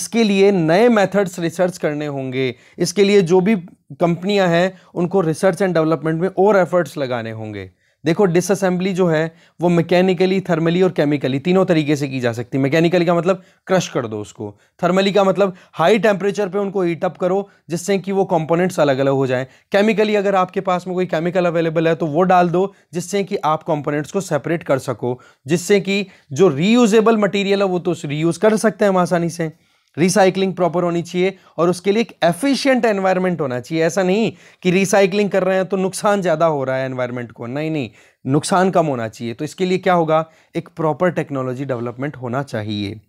इसके लिए नए मेथड्स रिसर्च करने होंगे इसके लिए जो भी कंपनियां हैं उनको रिसर्च एंड डेवलपमेंट में और एफर्ट्स लगाने होंगे देखो डिसअसेंबली जो है वो मैकेनिकली थर्मली और केमिकली तीनों तरीके से की जा सकती है मैकेनिकली का मतलब क्रश कर दो उसको थर्मली का मतलब हाई टेम्परेचर पे उनको हीटअप करो जिससे कि वो कंपोनेंट्स अलग अलग हो जाएं केमिकली अगर आपके पास में कोई केमिकल अवेलेबल है तो वो डाल दो जिससे कि आप कॉम्पोनेंट्स को सेपरेट कर सको जिससे कि जो रीयूजेबल मटीरियल है वो तो रीयूज़ कर सकते हैं हम आसानी से रिसाइकलिंग प्रॉपर होनी चाहिए और उसके लिए एक एफिशिएंट एनवायरनमेंट होना चाहिए ऐसा नहीं कि रिसाइकलिंग कर रहे हैं तो नुकसान ज़्यादा हो रहा है एनवायरनमेंट को नहीं नहीं नुकसान कम होना चाहिए तो इसके लिए क्या होगा एक प्रॉपर टेक्नोलॉजी डेवलपमेंट होना चाहिए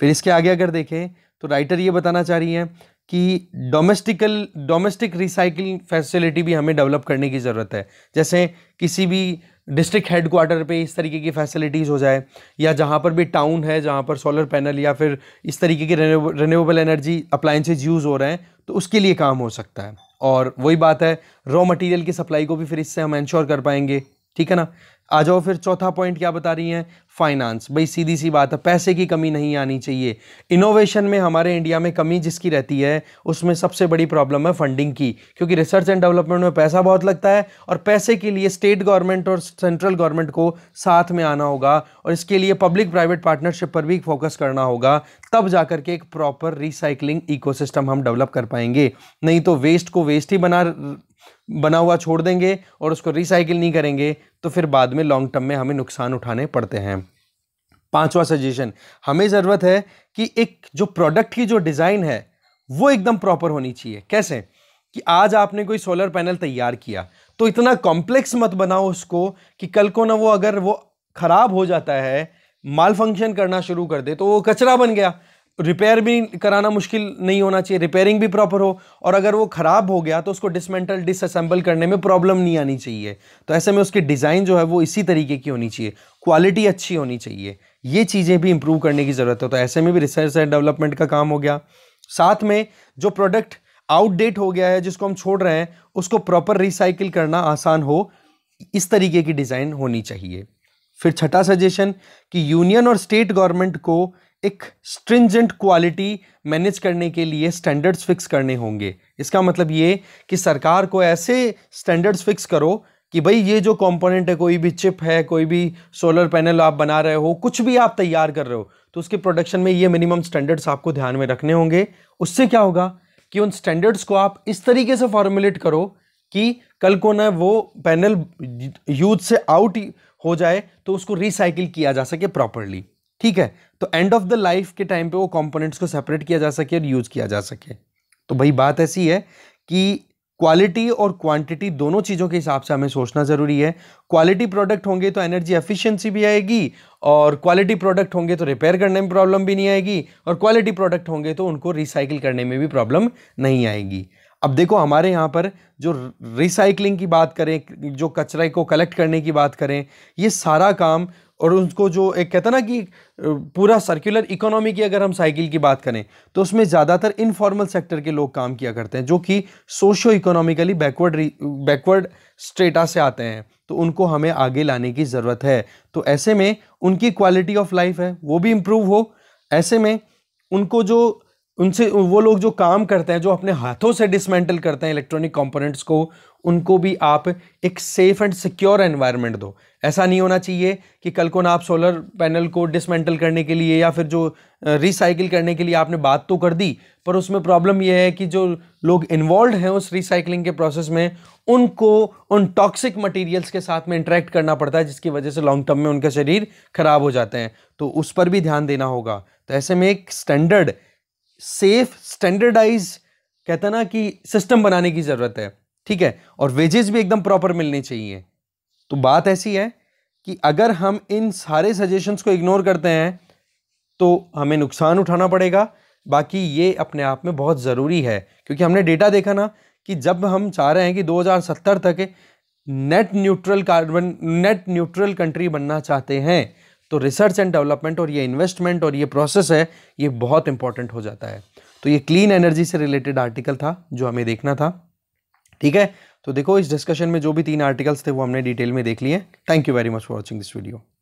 फिर इसके आगे अगर देखें तो राइटर ये बताना चाह रही हैं कि डोमेस्टिकल डोमेस्टिक रिसाइकलिंग फैसिलिटी भी हमें डेवलप करने की ज़रूरत है जैसे किसी भी डिस्ट्रिक्ट हेडक्वार्टर पे इस तरीके की फैसिलिटीज़ हो जाए या जहाँ पर भी टाउन है जहाँ पर सोलर पैनल या फिर इस तरीके की रेन्यूएबल एनर्जी अप्लाइंसेज यूज़ हो रहे हैं तो उसके लिए काम हो सकता है और वही बात है रॉ मटेरियल की सप्लाई को भी फिर इससे हम इंश्योर कर पाएंगे ठीक है ना आ जाओ फिर चौथा पॉइंट क्या बता रही हैं फाइनेंस भाई सीधी सी बात है पैसे की कमी नहीं आनी चाहिए इनोवेशन में हमारे इंडिया में कमी जिसकी रहती है उसमें सबसे बड़ी प्रॉब्लम है फंडिंग की क्योंकि रिसर्च एंड डेवलपमेंट में पैसा बहुत लगता है और पैसे के लिए स्टेट गवर्नमेंट और सेंट्रल गवर्नमेंट को साथ में आना होगा और इसके लिए पब्लिक प्राइवेट पार्टनरशिप पर भी फोकस करना होगा तब जा के एक प्रॉपर रिसाइकलिंग इकोसिस्टम हम डेवलप कर पाएंगे नहीं तो वेस्ट को वेस्ट ही बना बना हुआ छोड़ देंगे और उसको रिसाइकिल नहीं करेंगे तो फिर बाद में लॉन्ग टर्म में हमें नुकसान उठाने पड़ते हैं पांचवा सजेशन हमें ज़रूरत है कि एक जो प्रोडक्ट की जो डिज़ाइन है वो एकदम प्रॉपर होनी चाहिए कैसे कि आज आपने कोई सोलर पैनल तैयार किया तो इतना कॉम्प्लेक्स मत बनाओ उसको कि कल को ना वो अगर वो ख़राब हो जाता है माल फंक्शन करना शुरू कर दे तो वो कचरा बन गया रिपेयर भी कराना मुश्किल नहीं होना चाहिए रिपेयरिंग भी प्रॉपर हो और अगर वो ख़राब हो गया तो उसको डिसमेंटल डिसअसेंबल करने में प्रॉब्लम नहीं आनी चाहिए तो ऐसे में उसकी डिज़ाइन जो है वो इसी तरीके की होनी चाहिए क्वालिटी अच्छी होनी चाहिए ये चीज़ें भी इम्प्रूव करने की ज़रूरत है तो ऐसे में भी रिसर्च एंड डेवलपमेंट का काम हो गया साथ में जो प्रोडक्ट आउटडेट हो गया है जिसको हम छोड़ रहे हैं उसको प्रॉपर रिसाइकिल करना आसान हो इस तरीके की डिज़ाइन होनी चाहिए फिर छठा सजेशन कि यूनियन और स्टेट गवर्नमेंट को एक स्ट्रिंजेंट क्वालिटी मैनेज करने के लिए स्टैंडर्ड्स फिक्स करने होंगे इसका मतलब ये कि सरकार को ऐसे स्टैंडर्ड्स फिक्स करो कि भाई ये जो कंपोनेंट है कोई भी चिप है कोई भी सोलर पैनल आप बना रहे हो कुछ भी आप तैयार कर रहे हो तो उसके प्रोडक्शन में ये मिनिमम स्टैंडर्ड्स आपको ध्यान में रखने होंगे उससे क्या होगा कि उन स्टैंडर्ड्स को आप इस तरीके से फॉर्मुलेट करो कि कल को ना वो पैनल यूज से आउट हो जाए तो उसको रिसाइकिल किया जा सके प्रॉपरली ठीक है तो एंड ऑफ द लाइफ के टाइम पे वो कंपोनेंट्स को सेपरेट किया जा सके और यूज़ किया जा सके तो भाई बात ऐसी है कि क्वालिटी और क्वांटिटी दोनों चीज़ों के हिसाब से हमें सोचना ज़रूरी है क्वालिटी प्रोडक्ट होंगे तो एनर्जी एफिशिएंसी भी आएगी और क्वालिटी प्रोडक्ट होंगे तो रिपेयर करने में प्रॉब्लम भी नहीं आएगी और क्वालिटी प्रोडक्ट होंगे तो उनको रिसाइकिल करने में भी प्रॉब्लम नहीं आएगी अब देखो हमारे यहाँ पर जो रिसाइकलिंग की बात करें जो कचरे को कलेक्ट करने की बात करें ये सारा काम और उनको जो एक कहता ना कि पूरा सर्कुलर इकोनॉमी की अगर हम साइकिल की बात करें तो उसमें ज़्यादातर इनफॉर्मल सेक्टर के लोग काम किया करते हैं जो कि socio economically backward backward states से आते हैं तो उनको हमें आगे लाने की ज़रूरत है तो ऐसे में उनकी क्वालिटी ऑफ लाइफ है वो भी इम्प्रूव हो ऐसे में उनको जो उनसे वो लोग जो काम करते हैं जो अपने हाथों से डिसमेंटल करते हैं इलेक्ट्रॉनिक कंपोनेंट्स को उनको भी आप एक सेफ़ एंड सिक्योर एनवायरनमेंट दो ऐसा नहीं होना चाहिए कि कल को ना आप सोलर पैनल को डिसमेंटल करने के लिए या फिर जो रिसाइकिल करने के लिए आपने बात तो कर दी पर उसमें प्रॉब्लम यह है कि जो लोग इन्वॉल्व हैं उस रिसाइकिलिंग के प्रोसेस में उनको उन टॉक्सिक मटेरियल्स के साथ में इंटरेक्ट करना पड़ता है जिसकी वजह से लॉन्ग टर्म में उनका शरीर ख़राब हो जाते हैं तो उस पर भी ध्यान देना होगा तो ऐसे में एक स्टैंडर्ड सेफ स्टैंडर्डाइज कहते ना कि सिस्टम बनाने की ज़रूरत है ठीक है और वेजेस भी एकदम प्रॉपर मिलने चाहिए तो बात ऐसी है कि अगर हम इन सारे सजेशंस को इग्नोर करते हैं तो हमें नुकसान उठाना पड़ेगा बाकी ये अपने आप में बहुत ज़रूरी है क्योंकि हमने डेटा देखा ना कि जब हम चाह रहे हैं कि 2070 तक net neutral carbon net neutral country बनना चाहते हैं तो रिसर्च एंड डेवलपमेंट और ये इन्वेस्टमेंट और ये प्रोसेस है ये बहुत इंपॉर्टेंट हो जाता है तो ये क्लीन एनर्जी से रिलेटेड आर्टिकल था जो हमें देखना था ठीक है तो देखो इस डिस्कशन में जो भी तीन आर्टिकल्स थे वो हमने डिटेल में देख लिए thank you very much for watching this video